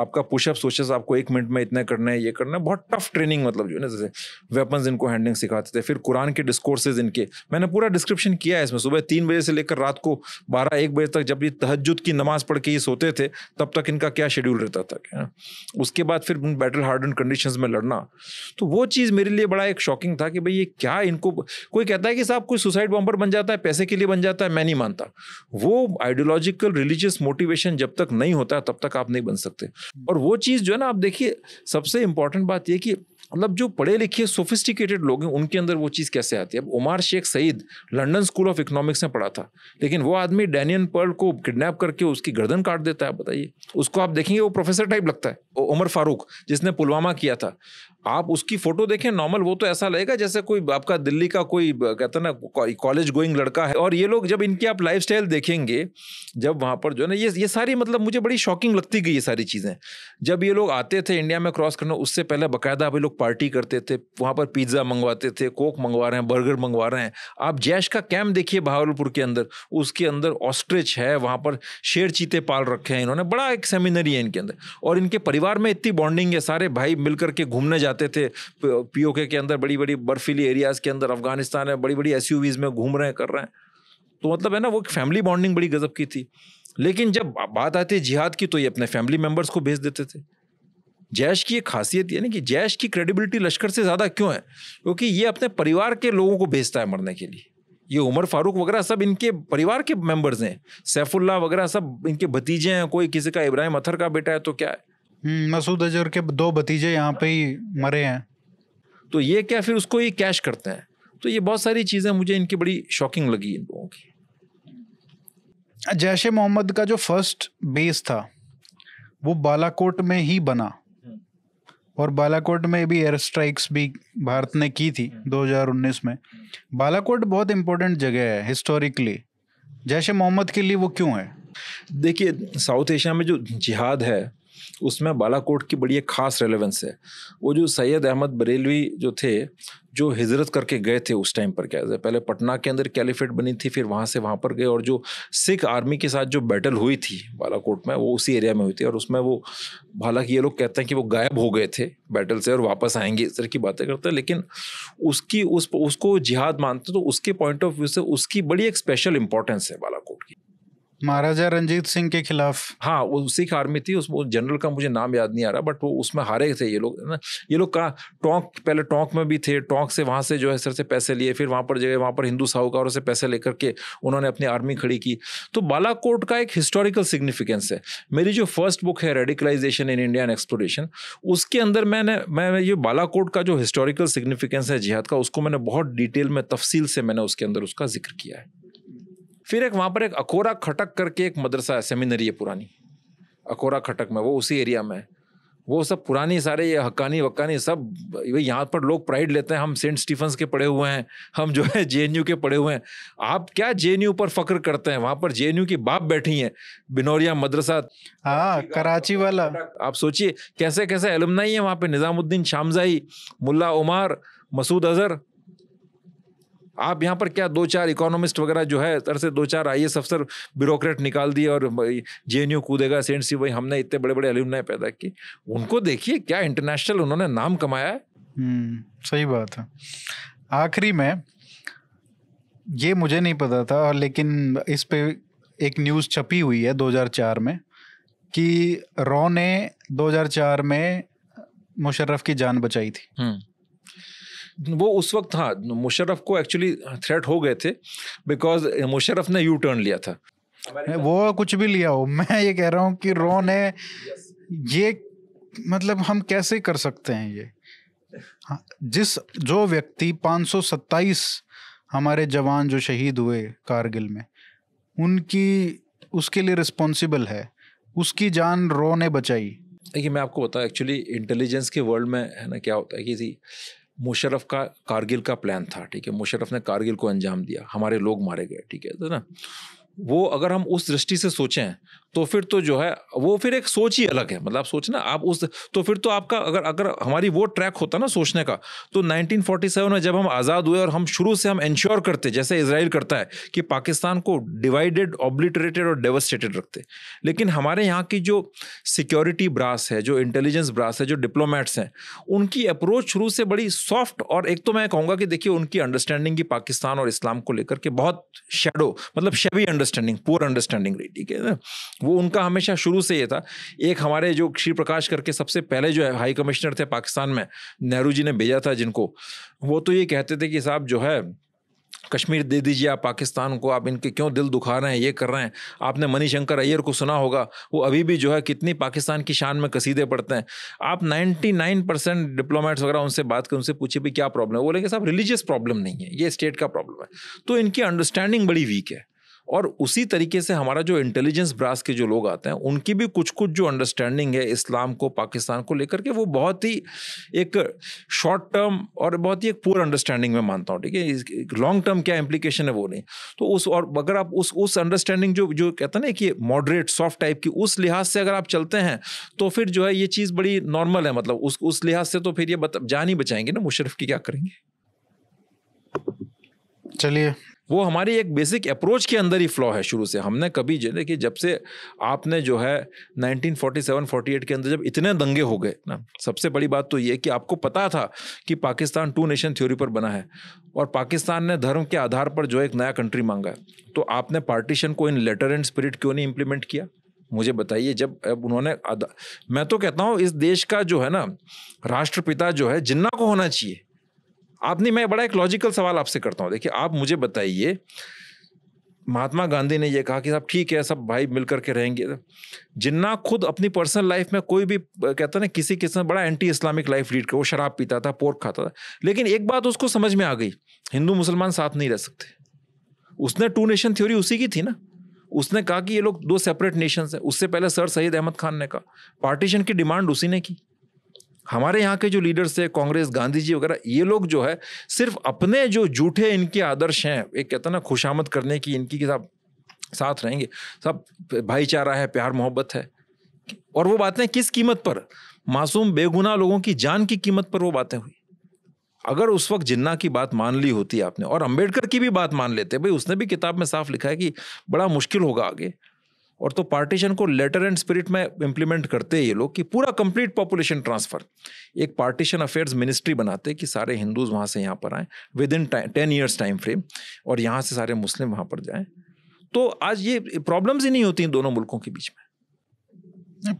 B: आपका पुशअप सोचेस आपको एक मिनट में इतना करना है ये करना है बहुत टफ ट्रेनिंग मतलब जो है ना जैसे वेपन्स इनको हैंडलिंग सिखाते थे फिर कुरान के डिस्कोर्सेज इनके मैंने पूरा डिस्क्रिप्शन किया है इसमें सुबह तीन बजे से लेकर रात को बारह एक बजे तक जब ये तहजद की नमाज पढ़ के ये सोते थे तब तक इनका क्या शेड्यूल रहता था क्या उसके बाद फिर बैटल हार्ड एंड कंडीशन में लड़ना तो वो चीज़ मेरे लिए बड़ा एक शॉकिंग था कि भाई ये क्या इनको कोई कहता है कि साहब कोई सुसाइड बॉम्बर बन जाता है पैसे के लिए बन जाता है मैं नहीं मानता वो आइडियोलॉजिकल रिलीजियस मोटिवेशन जब तक नहीं होता तब तक आप नहीं बन सकते और वो चीज़ जो है ना आप देखिए सबसे इंपॉर्टेंट बात यह कि मतलब जो पढ़े लिखे सोफिस्टिकेटेड लोग हैं उनके अंदर वो चीज़ कैसे आती है अब Omar Sheikh Saeed London school of economics में पढ़ा था लेकिन वो आदमी डैनियन पर्ल को किडनैप करके उसकी गर्दन काट देता है बताइए उसको आप देखेंगे वो प्रोफेसर टाइप लगता है उमर फारूक जिसने पुलवामा किया था आप उसकी फोटो देखें नॉर्मल वो तो ऐसा लगेगा जैसे कोई आपका दिल्ली का कोई कहते ना कॉलेज गोइंग लड़का है और ये लोग जब इनकी आप लाइफ देखेंगे जब वहाँ पर जो है ना ये ये सारी मतलब मुझे बड़ी शॉकिंग लगती गई ये सारी चीज़ें जब ये लोग आते थे इंडिया में क्रॉस करना उससे पहले बाकायदा अभी लोग पार्टी करते थे वहाँ पर पिज्ज़ा मंगवाते थे कोक मंगवा रहे हैं बर्गर मंगवा रहे हैं आप जैश का कैम्प देखिए बहावलपुर के अंदर उसके अंदर ऑस्ट्रिच है वहाँ पर शेर चीते पाल रखे हैं इन्होंने बड़ा एक सेमिनरी है इनके अंदर और इनके परिवार में इतनी बॉन्डिंग है सारे भाई मिल करके घूमने जाते जाते थे पीओके के अंदर बड़ी बड़ी बर्फीली एरियाज के अंदर अफगानिस्तान है बड़ी बड़ी एस में घूम रहे हैं कर रहे हैं तो मतलब है ना वो फैमिली बॉन्डिंग बड़ी गजब की थी लेकिन जब बात आती है जिहाद की तो ये अपने फैमिली मेम्बर्स को भेज देते थे जैश की एक खासियत यानी कि जैश की क्रेडिबिलिटी लश्कर से ज़्यादा क्यों है क्योंकि ये अपने परिवार के लोगों को भेजता है मरने के लिए ये उमर फारूक वगैरह सब इनके परिवार के मेंबर्स हैं सैफुल्ला वगैरह सब इनके भतीजे हैं कोई किसी का इब्राहिम अथर का बेटा है तो क्या है
A: हम्म, मसूद अजहर के दो भतीजे यहाँ पे ही मरे हैं तो ये क्या फिर उसको ही कैश करता है
B: तो ये बहुत सारी चीज़ें मुझे इनकी बड़ी शॉकिंग लगी इन
A: लोगों की जैश मोहम्मद का जो फर्स्ट बेस था वो बालाकोट में ही बना और बालाकोट में भी एयर स्ट्राइक्स भी भारत ने की थी 2019 में बालाकोट बहुत इंपॉर्टेंट जगह है हिस्टोरिकली जैश
B: मोहम्मद के लिए वो क्यों है देखिए साउथ एशिया में जो जिहाद है उसमें बालाकोट की बड़ी एक खास रेलेवेंस है वो जो सैयद अहमद बरेलवी जो थे जो हिजरत करके गए थे उस टाइम पर क्या पहले पटना के अंदर कैलिफेट बनी थी फिर वहाँ से वहाँ पर गए और जो सिख आर्मी के साथ जो बैटल हुई थी बालाकोट में वो उसी एरिया में हुई थी और उसमें वो हालांकि ये लोग कहते हैं कि वो गायब हो गए थे बैटल से और वापस आएंगे इस तरह की बातें करते हैं लेकिन उसकी उस उसको जिहाद मानते तो उसके पॉइंट ऑफ व्यू से उसकी बड़ी एक स्पेशल इंपॉर्टेंस है बालाकोट की महाराजा रंजीत सिंह के खिलाफ हाँ वो सिख आर्मी थी उस जनरल का मुझे नाम याद नहीं आ रहा बट वो उसमें हारे थे ये लोग ना ये लोग कहाँ टोंक पहले टोंक में भी थे टोंक से वहाँ से जो है सर से पैसे लिए फिर वहाँ पर जगह वहाँ पर हिंदू साहूकारों से पैसे लेकर के उन्होंने अपनी आर्मी खड़ी की तो बालाकोट का एक हिस्टोरिकल सिग्निफिकेंस है मेरी जो फर्स्ट बुक है radicalisation in India and exploration उसके अंदर मैंने मैं ये बालाकोट का जो हिस्टोरिकल सिग्निफिकेंस है जिहाद का उसको मैंने बहुत डिटेल में तफसील से मैंने उसके अंदर उसका जिक्र किया है फिर एक वहाँ पर एक अकोरा खटक करके एक मदरसा है सेमिनरी है पुरानी अकोरा खटक में वो उसी एरिया में है वो सब पुरानी सारे ये हक्कानी वक्कानी सब यहाँ पर लोग प्राइड लेते हैं हम सेंट स्टीफन्स के पढ़े हुए हैं हम जो है जे के पढ़े हुए हैं आप क्या जे पर फक्र करते हैं वहाँ पर जे की बाप बैठी हैं बिनौरिया मदरसा हाँ कराची वाला आप सोचिए कैसे कैसे एलुमनाई है वहाँ पे निज़ामुद्दीन शामजाई मुल्ला उमार मसूद अजहर आप यहाँ पर क्या दो चार इकोनॉमिस्ट वगैरह जो है तरह से दो चार आई एस अफसर ब्यूरोक्रेट निकाल दिए और जे एन यू कूदेगा सेंट सी भाई हमने इतने बड़े बड़े एल्यूमनाई पैदा किए उनको देखिए क्या इंटरनेशनल उन्होंने नाम कमाया है
A: हम्म, सही बात है आखिरी में ये मुझे नहीं पता था लेकिन इस पे एक न्यूज़ छपी हुई है 2004 में कि रॉ ने 2004 में मुशर्रफ की जान बचाई थी
B: हम्म। वो उस वक्त था हाँ, मुशरफ़ को एक्चुअली थ्रेट हो गए थे बिकॉज मुशरफ ने यू टर्न लिया था
A: वो कुछ भी लिया हो मैं ये कह रहा हूँ कि रॉ ने ये मतलब हम कैसे कर सकते हैं ये हाँ, जिस जो व्यक्ति 527 हमारे जवान जो शहीद हुए कारगिल में उनकी उसके लिए रिस्पॉन्सिबल है उसकी जान रो ने बचाई
B: देखिए मैं आपको बताऊँ एक्चुअली इंटेलिजेंस के वर्ल्ड में है ना क्या होता है कि मुशरफ का कारगिल का प्लान था ठीक है मुशरफ ने कारगिल को अंजाम दिया हमारे लोग मारे गए ठीक है तो ना वो अगर हम उस दृष्टि से सोचें तो फिर तो जो है वो फिर एक सोच ही अलग है मतलब आप सोचना आप उस तो फिर तो आपका अगर अगर हमारी वो ट्रैक होता ना सोचने का तो 1947 में जब हम आज़ाद हुए और हम शुरू से हम इंश्योर करते जैसे इसराइल करता है कि पाकिस्तान को डिवाइडेड ऑब्लिटरेटेड और डेवस्टेटेड रखते लेकिन हमारे यहाँ की जो सिक्योरिटी ब्रास है जो इंटेलिजेंस ब्रास है जो डिप्लोमेट्स हैं उनकी अप्रोच शुरू से बड़ी सॉफ्ट और एक तो मैं कहूँगा कि देखिए उनकी अंडरस्टैंडिंग की पाकिस्तान और इस्लाम को लेकर के बहुत शेडो मतलब शेवी अंडरस्टैंडिंग पुअर अंडरस्टैंडिंग रही ठीक है ना वो उनका हमेशा शुरू से ये था एक हमारे जो श्री प्रकाश करके सबसे पहले जो है हाई कमिश्नर थे पाकिस्तान में नेहरू जी ने भेजा था जिनको वो तो ये कहते थे कि साहब जो है कश्मीर दे दीजिए आप पाकिस्तान को आप इनके क्यों दिल दुखा रहे हैं ये कर रहे हैं आपने मनी शंकर अय्यर को सुना होगा वो अभी भी जो है कितनी पाकिस्तान की शान में कसीदे पड़ते हैं आप 99 परसेंट डिप्लोमेट्स वगैरह उनसे बात कर उनसे पूछे भी क्या प्रॉब्लम है वो बोलेंगे साहब रिलीजियस प्रॉब्लम नहीं है ये स्टेट का प्रॉब्लम है तो इनकी अंडरस्टैंडिंग बड़ी वीक है और उसी तरीके से हमारा जो इंटेलिजेंस ब्रास के जो लोग आते हैं उनकी भी कुछ कुछ जो अंडरस्टैंडिंग है इस्लाम को पाकिस्तान को लेकर के वो बहुत ही एक शॉर्ट टर्म और बहुत ही एक पूर अंडरस्टैंडिंग में मानता हूँ ठीक है लॉन्ग टर्म क्या इम्प्लीकेशन है वो नहीं तो उस और अगर आप उस उस अंडरस्टैंडिंग जो जो कहते हैं ना कि मॉडरेट सॉफ्ट टाइप की उस लिहाज से अगर आप चलते हैं तो फिर जो है ये चीज़ बड़ी नॉर्मल है मतलब उस उस लिहाज से तो फिर ये जान ही बचाएंगे ना मुशरफ की क्या करेंगे चलिए वो हमारी एक बेसिक अप्रोच के अंदर ही फ्लॉ है शुरू से हमने कभी जो देखिए जब से आपने जो है 1947 48 के अंदर जब इतने दंगे हो गए ना सबसे बड़ी बात तो ये कि आपको पता था कि पाकिस्तान टू नेशन थ्योरी पर बना है और पाकिस्तान ने धर्म के आधार पर जो एक नया कंट्री मांगा है तो आपने पार्टीशन को इन लेटर एंड स्पिरिट क्यों नहीं इम्प्लीमेंट किया मुझे बताइए जब अब उन्होंने मैं तो कहता हूँ इस देश का जो है ना राष्ट्रपिता जो है जिन्ना को होना चाहिए आपने मैं बड़ा एक लॉजिकल सवाल आपसे करता हूँ देखिए आप मुझे बताइए महात्मा गांधी ने यह कहा कि साहब ठीक है सब भाई मिल करके रहेंगे जिन्ना खुद अपनी पर्सनल लाइफ में कोई भी कहता ना किसी किस्म बड़ा एंटी इस्लामिक लाइफ लीड कर वो शराब पीता था पोर्क खाता था लेकिन एक बात उसको समझ में आ गई हिंदू मुसलमान साथ नहीं रह सकते उसने टू नेशन थ्योरी उसी की थी ना उसने कहा कि ये लोग दो सेपरेट नेशंस हैं उससे पहले सर सैद अहमद खान ने कहा पार्टीशन की डिमांड उसी ने की हमारे यहाँ के जो लीडर्स है कांग्रेस गांधी जी वगैरह ये लोग जो है सिर्फ अपने जो जूठे इनके आदर्श हैं एक कहता ना खुशामद करने की इनकी के साथ साथ रहेंगे सब भाईचारा है प्यार मोहब्बत है और वो बातें किस कीमत पर मासूम बेगुनाह लोगों की जान की कीमत पर वो बातें हुई अगर उस वक्त जिन्ना की बात मान ली होती आपने और अंबेडकर की भी बात मान लेते भाई उसने भी किताब में साफ लिखा है कि बड़ा मुश्किल होगा आगे और तो पार्टीशन को लेटर एंड स्पिरिट में इम्प्लीमेंट करते हैं ये लोग कि पूरा कंप्लीट पॉपुलेशन ट्रांसफर एक पार्टीशन अफेयर्स मिनिस्ट्री बनाते कि सारे हिंदूज वहाँ से यहाँ पर आए within ten years time frame और यहाँ से सारे मुस्लिम वहाँ पर जाएँ तो आज ये प्रॉब्लम्स ही नहीं होती दोनों मुल्कों के बीच में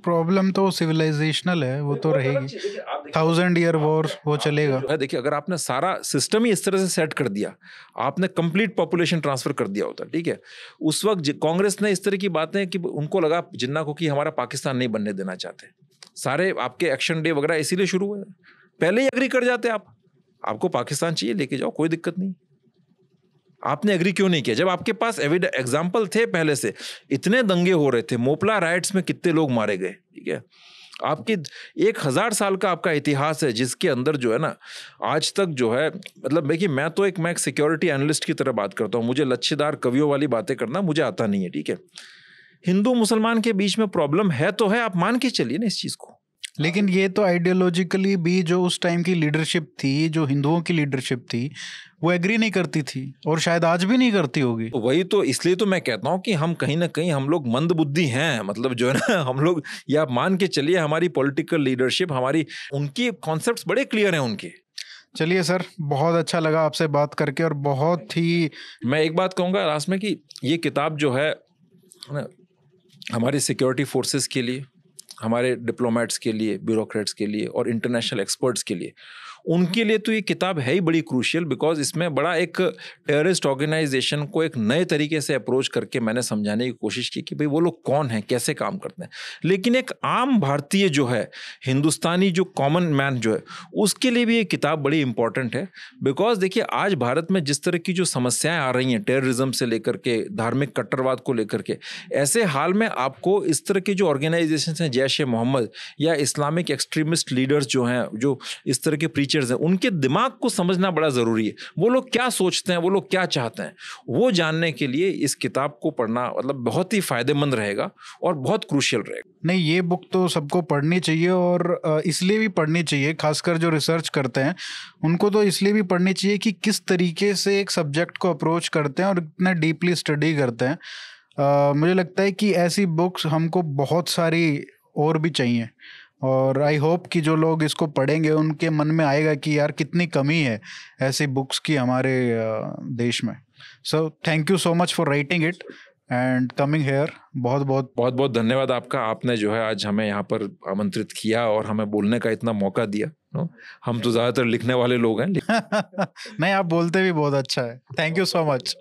A: प्रॉब्लम तो सिविलाइजेशनल
B: है वो तो मतलब रहेगी थाउजेंड ईयर वॉर वो चलेगा देखिए अगर आपने सारा सिस्टम ही इस तरह से सेट कर दिया आपने कंप्लीट पॉपुलेशन ट्रांसफर कर दिया होता ठीक है उस वक्त कांग्रेस ने इस तरह की बातें कि उनको लगा जिन्ना को कि हमारा पाकिस्तान नहीं बनने देना चाहते सारे आपके एक्शन डे वगैरह इसीलिए शुरू हुए पहले ही एग्री कर जाते आप आपको पाकिस्तान चाहिए लेके जाओ कोई दिक्कत नहीं आपने एग्री क्यों नहीं किया जब आपके पास एग्जाम्पल थे पहले से इतने दंगे हो रहे थे मोपला राइट्स में कितने लोग मारे गए ठीक है आपकी एक हज़ार साल का आपका इतिहास है जिसके अंदर जो है ना आज तक जो है मतलब देखिए मैं तो एक मैं एक सिक्योरिटी एनालिस्ट की तरह बात करता हूँ मुझे लच्छेदार कवियों वाली बातें करना मुझे आता नहीं है ठीक है हिंदू मुसलमान के बीच में प्रॉब्लम है तो है आप मान के चलिए ना इस चीज़ को
A: लेकिन ये तो आइडियोलॉजिकली भी जो उस टाइम की लीडरशिप थी जो हिंदुओं की लीडरशिप थी
B: वो एग्री नहीं करती थी और शायद आज भी नहीं करती होगी तो वही तो इसलिए तो मैं कहता हूँ कि हम कहीं ना कहीं हम लोग मंद बुद्धि हैं मतलब जो है ना हम लोग या मान के चलिए हमारी पॉलिटिकल लीडरशिप हमारी उनकी कॉन्सेप्ट बड़े क्लियर हैं उनके चलिए सर बहुत अच्छा
A: लगा आपसे बात करके और
B: बहुत ही मैं एक बात कहूँगा लास्ट में कि ये किताब जो है न हमारी सिक्योरिटी फोर्सेस के लिए हमारे डिप्लोमेट्स के लिए ब्यूरोक्रेट्स के लिए और इंटरनेशनल एक्सपर्ट्स के लिए उनके लिए तो ये किताब है ही बड़ी क्रूशियल बिकॉज इसमें बड़ा एक टेररिस्ट ऑर्गेनाइजेशन को एक नए तरीके से अप्रोच करके मैंने समझाने की कोशिश की कि भाई वो लोग कौन हैं कैसे काम करते हैं लेकिन एक आम भारतीय जो है हिंदुस्तानी जो कॉमन मैन जो है उसके लिए भी ये किताब बड़ी इंपॉर्टेंट है बिकॉज देखिए आज भारत में जिस तरह की जो समस्याएं आ रही हैं टेररिज्म से लेकर के धार्मिक कट्टरवाद को लेकर के ऐसे हाल में आपको इस तरह के जो ऑर्गेनाइजेशन हैं जैश ए मोहम्मद या इस्लामिक एक्सट्रीमिस्ट लीडर्स जो हैं जो इस तरह के प्रीचर टीचर्स हैं उनके दिमाग को समझना बड़ा ज़रूरी है वो लोग क्या सोचते हैं वो लोग क्या चाहते हैं वो जानने के लिए इस किताब को पढ़ना मतलब बहुत ही फ़ायदेमंद रहेगा और बहुत क्रूशियल रहेगा
A: नहीं ये बुक तो सबको पढ़नी चाहिए और इसलिए भी पढ़नी चाहिए खासकर जो रिसर्च करते हैं उनको तो इसलिए भी पढ़नी चाहिए कि किस तरीके से एक सब्जेक्ट को अप्रोच करते हैं और इतना डीपली स्टडी करते हैं Uh, मुझे लगता है कि ऐसी बुक्स हमको बहुत सारी और भी चाहिए और आई होप कि जो लोग इसको पढ़ेंगे उनके मन में आएगा कि यार कितनी कमी है ऐसी बुक्स की हमारे देश में so thank you so much for writing it and coming here बहुत बहुत
B: बहुत बहुत धन्यवाद आपका आपने जो है आज हमें यहाँ पर आमंत्रित किया और हमें बोलने का इतना मौका दिया नो हम तो ज़्यादातर लिखने वाले लोग हैं नहीं
A: आप बोलते भी बहुत अच्छा है थैंक यू सो मच